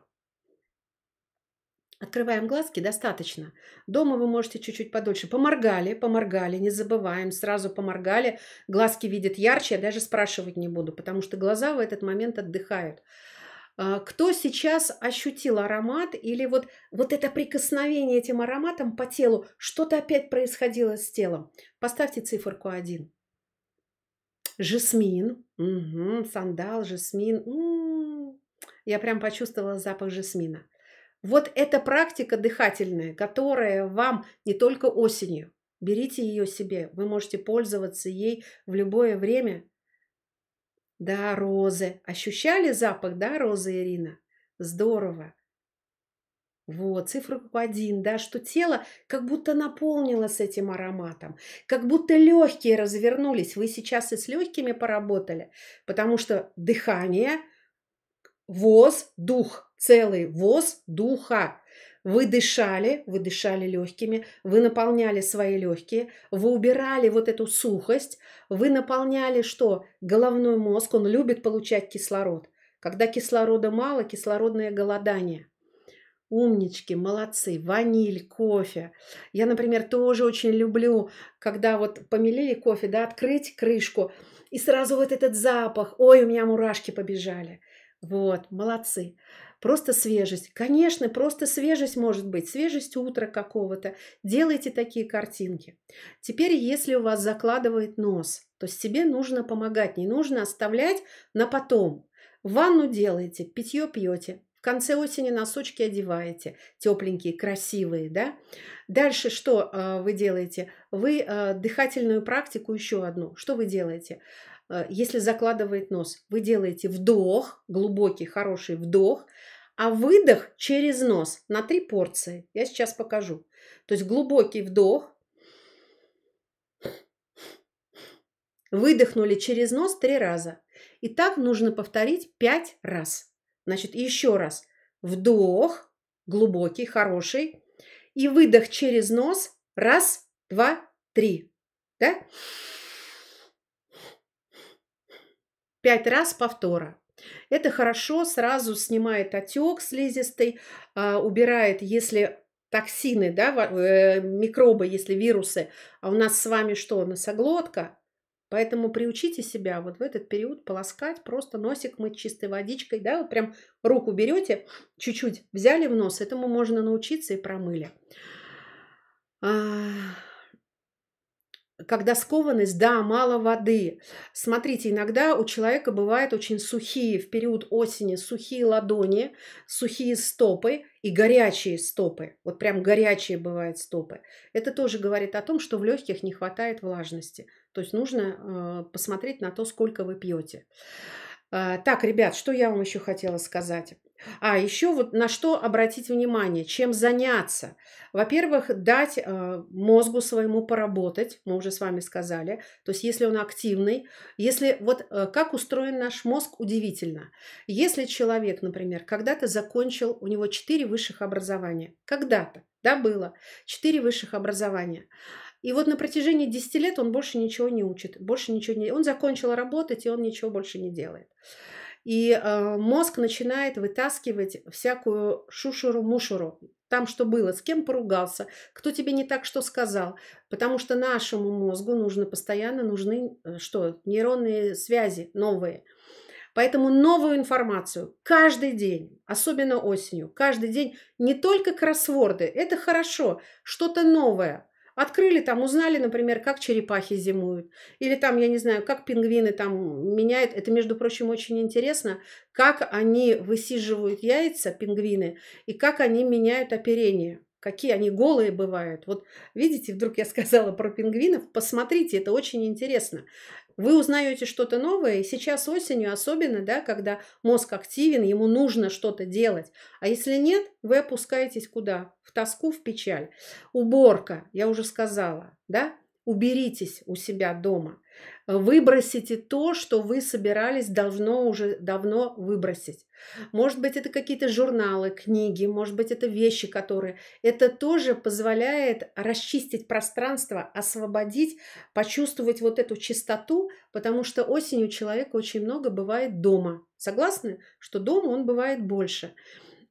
[SPEAKER 1] Открываем глазки, достаточно. Дома вы можете чуть-чуть подольше. Поморгали, поморгали, не забываем, сразу поморгали. Глазки видят ярче, я даже спрашивать не буду, потому что глаза в этот момент отдыхают. А, кто сейчас ощутил аромат или вот, вот это прикосновение этим ароматом по телу, что-то опять происходило с телом? Поставьте циферку 1. Жасмин, угу, сандал, жасмин. М-м-м. Я прям почувствовала запах жасмина. Вот эта практика дыхательная, которая вам не только осенью, берите ее себе, вы можете пользоваться ей в любое время. Да, розы. Ощущали запах, да, розы, Ирина? Здорово. Вот, цифра один, да, что тело как будто наполнилось этим ароматом, как будто легкие развернулись. Вы сейчас и с легкими поработали, потому что дыхание – воздух, целый воздуха. Вы дышали, вы дышали легкими, вы наполняли свои легкие, вы убирали вот эту сухость, вы наполняли что? Головной мозг, он любит получать кислород. Когда кислорода мало, кислородное голодание – умнички, молодцы, ваниль, кофе. Я, например, тоже очень люблю, когда вот помелили кофе, да, открыть крышку, и сразу вот этот запах, ой, у меня мурашки побежали. Вот, молодцы. Просто свежесть. Конечно, просто свежесть может быть. Свежесть утра какого-то. Делайте такие картинки. Теперь, если у вас закладывает нос, то есть тебе нужно помогать. Не нужно оставлять на потом. Ванну делаете, питье пьете. В конце осени носочки одеваете, тепленькие, красивые, да? Дальше что э, вы делаете? Вы э, дыхательную практику еще одну. Что вы делаете? Э, если закладывает нос, вы делаете вдох, глубокий, хороший вдох, а выдох через нос на три порции. Я сейчас покажу. То есть глубокий вдох, выдохнули через нос три раза. И так нужно повторить пять раз. Значит, еще раз. Вдох, глубокий, хороший. И выдох через нос. Раз, два, три. Да? Пять раз повтора. Это хорошо, сразу снимает отек слизистый, а, убирает, если токсины, да, э, микробы, если вирусы, а у нас с вами что, носоглотка, Поэтому приучите себя вот в этот период полоскать, просто носик мыть чистой водичкой, да, вот прям руку берете, чуть-чуть взяли в нос, этому можно научиться и промыли. А, когда скованность, да, мало воды. Смотрите, иногда у человека бывают очень сухие в период осени, сухие ладони, сухие стопы и горячие стопы. Вот прям горячие бывают стопы. Это тоже говорит о том, что в легких не хватает влажности. То есть нужно э, посмотреть на то, сколько вы пьете. А, так, ребят, что я вам еще хотела сказать? А еще вот на что обратить внимание, чем заняться. Во-первых, дать э, мозгу своему поработать, мы уже с вами сказали. То есть, если он активный, если вот э, как устроен наш мозг, удивительно. Если человек, например, когда-то закончил, у него 4 высших образования, когда-то, да, было, 4 высших образования. И вот на протяжении 10 лет он больше ничего не учит, больше ничего не... Он закончил работать, и он ничего больше не делает и э, мозг начинает вытаскивать всякую шушеру-мушеру, там, что было, с кем поругался, кто тебе не так что сказал. Потому что нашему мозгу нужно постоянно нужны э, что, нейронные связи новые. Поэтому новую информацию каждый день, особенно осенью, каждый день не только кроссворды, это хорошо, что-то новое – Открыли там, узнали, например, как черепахи зимуют. Или там, я не знаю, как пингвины там меняют. Это, между прочим, очень интересно, как они высиживают яйца, пингвины, и как они меняют оперение. Какие они голые бывают. Вот видите, вдруг я сказала про пингвинов. Посмотрите, это очень интересно. Вы узнаете что-то новое, и сейчас осенью особенно, да, когда мозг активен, ему нужно что-то делать. А если нет, вы опускаетесь куда? В тоску, в печаль. Уборка, я уже сказала, да? Уберитесь у себя дома. Выбросите то, что вы собирались давно уже давно выбросить. Может быть, это какие-то журналы, книги, может быть, это вещи, которые... Это тоже позволяет расчистить пространство, освободить, почувствовать вот эту чистоту, потому что осенью человека очень много бывает дома. Согласны, что дома он бывает больше.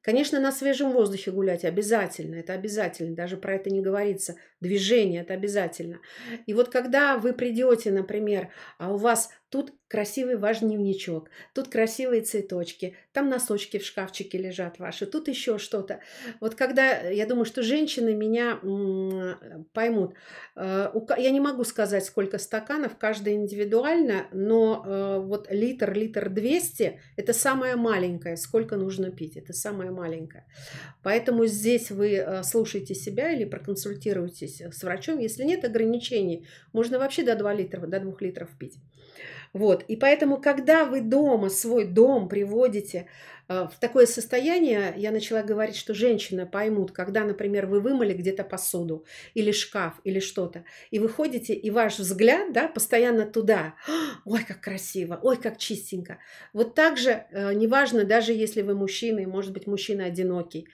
[SPEAKER 1] Конечно, на свежем воздухе гулять обязательно, это обязательно, даже про это не говорится. Движение – это обязательно. И вот когда вы придете, например, а у вас Тут красивый ваш дневничок, тут красивые цветочки, там носочки в шкафчике лежат ваши, тут еще что-то. Вот когда, э, я думаю, что женщины меня поймут. Э, я не могу сказать, сколько стаканов, каждый индивидуально, но э, вот литр, литр 200 – это самое маленькое, сколько нужно пить, это самое маленькое. Поэтому здесь вы слушаете себя или проконсультируетесь с врачом. Если нет ограничений, можно вообще до 2 литров, до 2 литров пить. Вот. И поэтому, когда вы дома, свой дом приводите э, в такое состояние, я начала говорить, что женщины поймут, когда, например, вы вымыли где-то посуду или шкаф или что-то, и выходите, и ваш взгляд да, постоянно туда. Ой, как красиво, ой, как чистенько. Вот так же, э, неважно, даже если вы мужчина, и может быть мужчина одинокий,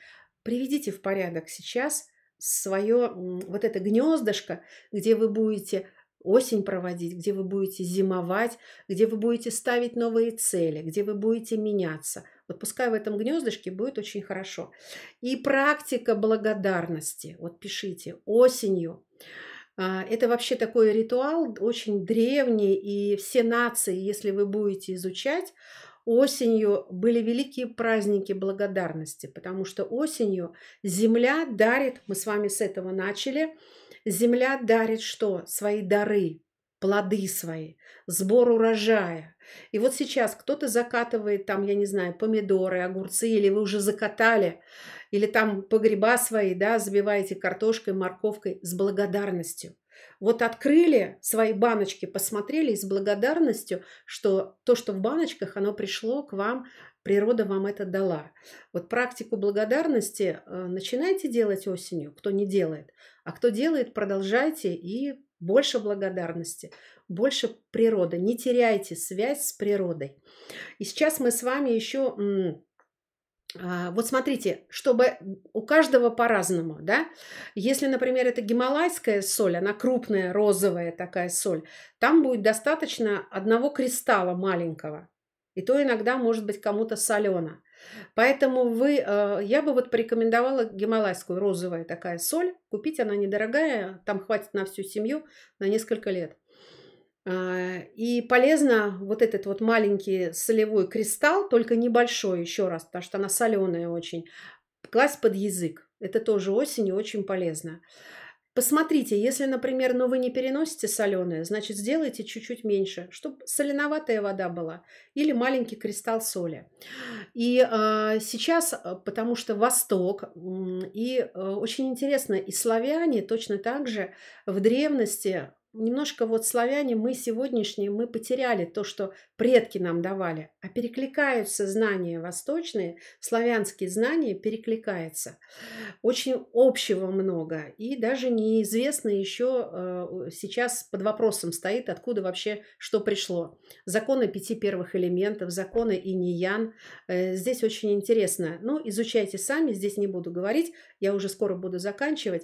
[SPEAKER 1] приведите в порядок сейчас свое вот это гнездышко, где вы будете осень проводить, где вы будете зимовать, где вы будете ставить новые цели, где вы будете меняться. Вот пускай в этом гнездышке будет очень хорошо. И практика благодарности. Вот пишите осенью. А, это вообще такой ритуал, очень древний, и все нации, если вы будете изучать, осенью были великие праздники благодарности, потому что осенью земля дарит, мы с вами с этого начали – Земля дарит что? Свои дары, плоды свои, сбор урожая. И вот сейчас кто-то закатывает там, я не знаю, помидоры, огурцы, или вы уже закатали, или там погреба свои, да, забиваете картошкой, морковкой с благодарностью. Вот открыли свои баночки, посмотрели и с благодарностью, что то, что в баночках, оно пришло к вам природа вам это дала. Вот практику благодарности э, начинайте делать осенью, кто не делает. А кто делает, продолжайте и больше благодарности, больше природы. Не теряйте связь с природой. И сейчас мы с вами еще... А, вот смотрите, чтобы у каждого по-разному, да? Если, например, это гималайская соль, она крупная, розовая такая соль, там будет достаточно одного кристалла маленького. И то иногда может быть кому-то солено. Поэтому вы, э, я бы вот порекомендовала гималайскую розовая такая соль. Купить она недорогая, там хватит на всю семью на несколько лет. А, и полезно вот этот вот маленький солевой кристалл, только небольшой еще раз, потому что она соленая очень, класть под язык. Это тоже осенью очень полезно. Посмотрите, если, например, ну вы не переносите соленое, значит сделайте чуть-чуть меньше, чтобы соленоватая вода была или маленький кристалл соли. И а, э, сейчас, потому что Восток, и э, очень интересно, и славяне точно так же в древности немножко вот славяне, мы сегодняшние, мы потеряли то, что предки нам давали, а перекликаются знания восточные, славянские знания перекликаются. Очень общего много, и даже неизвестно еще э, сейчас под вопросом стоит, откуда вообще что пришло. Законы пяти первых элементов, законы иньян, э, здесь очень интересно. Ну, изучайте сами, здесь не буду говорить, я уже скоро буду заканчивать.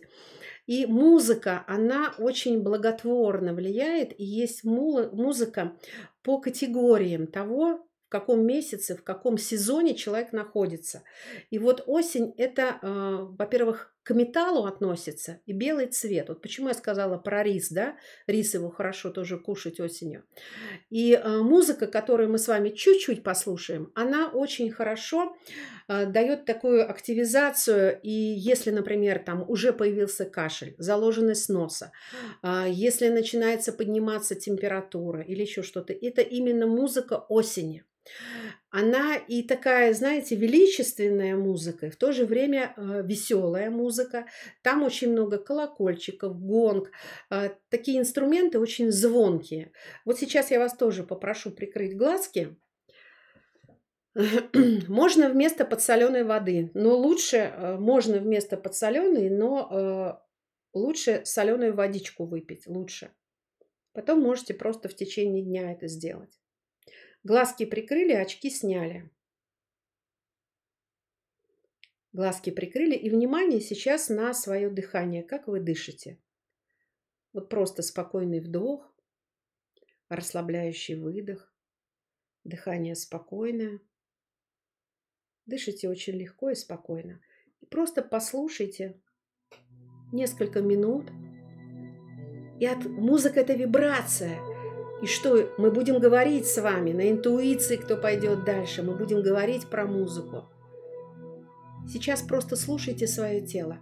[SPEAKER 1] И музыка, она очень благотворно влияет, и есть музыка по категориям того, в каком месяце, в каком сезоне человек находится. И вот осень – это, э, во-первых, к металлу относится и белый цвет. Вот почему я сказала про рис, да? Рис его хорошо тоже кушать осенью. И э, музыка, которую мы с вами чуть-чуть послушаем, она очень хорошо э, дает такую активизацию. И если, например, там уже появился кашель, заложенность носа, э, если начинается подниматься температура или еще что-то, это именно музыка осени она и такая, знаете, величественная музыка, и в то же время э, веселая музыка. Там очень много колокольчиков, гонг. Э, такие инструменты очень звонкие. Вот сейчас я вас тоже попрошу прикрыть глазки. Можно вместо подсоленой воды, но ну, лучше э, можно вместо подсоленой, но э, лучше соленую водичку выпить, лучше. Потом можете просто в течение дня это сделать. Глазки прикрыли, очки сняли. Глазки прикрыли и внимание сейчас на свое дыхание, как вы дышите. Вот просто спокойный вдох, расслабляющий выдох, дыхание спокойное. Дышите очень легко и спокойно. И просто послушайте несколько минут. И от музыка это вибрация – и что мы будем говорить с вами на интуиции, кто пойдет дальше, мы будем говорить про музыку. Сейчас просто слушайте свое тело.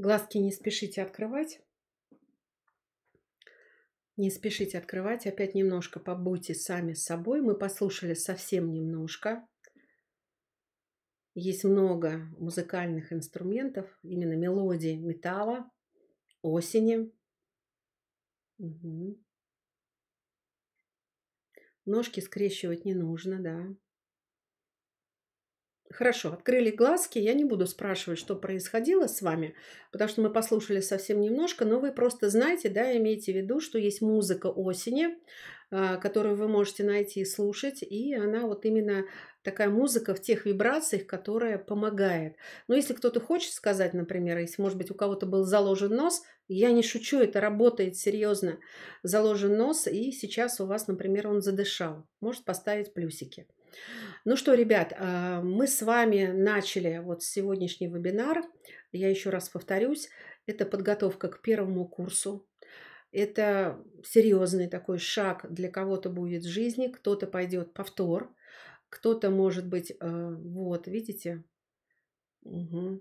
[SPEAKER 1] Глазки не спешите открывать. Не спешите открывать. Опять немножко побудьте сами с собой. Мы послушали совсем немножко. Есть много музыкальных инструментов, именно мелодии металла, осени. Угу. Ножки скрещивать не нужно, да. Хорошо, открыли глазки. Я не буду спрашивать, что происходило с вами, потому что мы послушали совсем немножко, но вы просто знаете, да, имейте в виду, что есть музыка осени, а, которую вы можете найти и слушать, и она вот именно такая музыка в тех вибрациях, которая помогает. Но если кто-то хочет сказать, например, если, может быть, у кого-то был заложен нос, я не шучу, это работает серьезно, заложен нос, и сейчас у вас, например, он задышал, может поставить плюсики. Ну что, ребят, а, мы с вами начали вот сегодняшний вебинар. Я еще раз повторюсь, это подготовка к первому курсу. Это серьезный такой шаг для кого-то будет в жизни, кто-то пойдет повтор, кто-то, может быть, а, вот, видите, угу.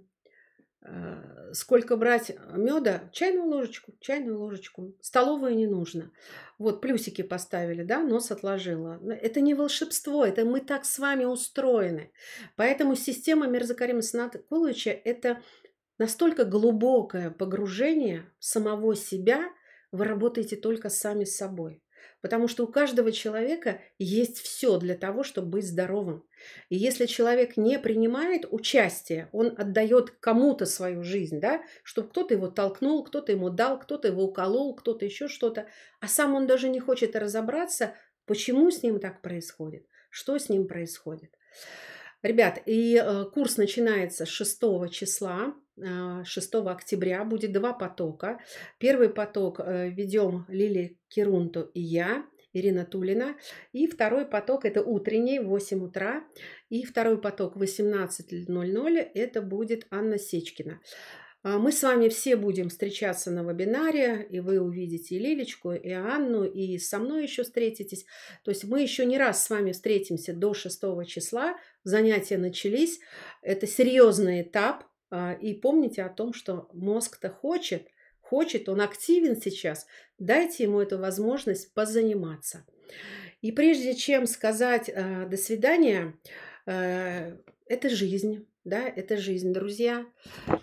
[SPEAKER 1] Э, сколько брать меда, чайную ложечку, чайную ложечку. Столовую не нужно. Вот плюсики поставили, да, нос отложила. Это не волшебство, это мы так с вами устроены. Поэтому система Мирзакарима Санаткуловича – это настолько глубокое погружение самого себя, вы работаете только сами с собой. Потому что у каждого человека есть все для того, чтобы быть здоровым. И если человек не принимает участие, он отдает кому-то свою жизнь, да, чтобы кто-то его толкнул, кто-то ему дал, кто-то его уколол, кто-то еще что-то, а сам он даже не хочет разобраться, почему с ним так происходит, что с ним происходит. Ребят, и э, курс начинается 6 числа. 6 а, октября будет два потока. Первый поток э, ведем Лили Кирунту и я, Ирина Тулина. И второй поток – это утренний, 8 утра. И второй поток 18.00 – это будет Анна Сечкина. А мы с вами все будем встречаться на вебинаре, и вы увидите и Лилечку, и Анну, и со мной еще встретитесь. То есть мы еще не раз с вами встретимся до 6 числа. Занятия начались. Это серьезный этап. А, и помните о том, что мозг-то хочет, хочет, он активен сейчас. Дайте ему эту возможность позаниматься. И прежде чем сказать а, «до свидания», это жизнь. Да, это жизнь, друзья.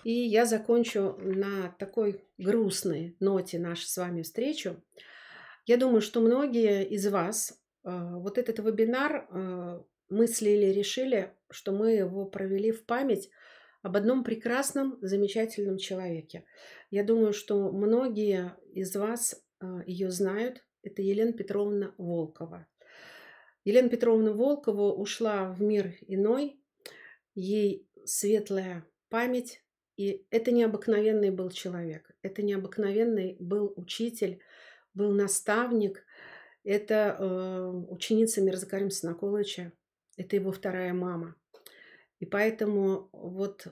[SPEAKER 1] И я закончу на такой грустной ноте нашу с вами встречу. Я думаю, что многие из вас а, вот этот вебинар а, мыслили, решили, что мы его провели в память об одном прекрасном, замечательном человеке. Я думаю, что многие из вас а, ее знают. Это Елена Петровна Волкова. Елена Петровна Волкова ушла в мир иной ей светлая память. И это необыкновенный был человек, это необыкновенный был учитель, был наставник, это э, ученица Мирзакарим Снаколыча, это его вторая мама. И поэтому вот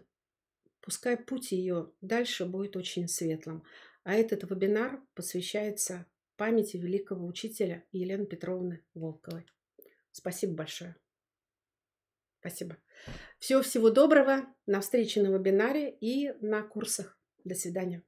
[SPEAKER 1] пускай путь ее дальше будет очень светлым. А этот вебинар посвящается памяти великого учителя Елены Петровны Волковой. Спасибо большое. Спасибо. Всего-всего доброго. На встрече на вебинаре и на курсах. До свидания.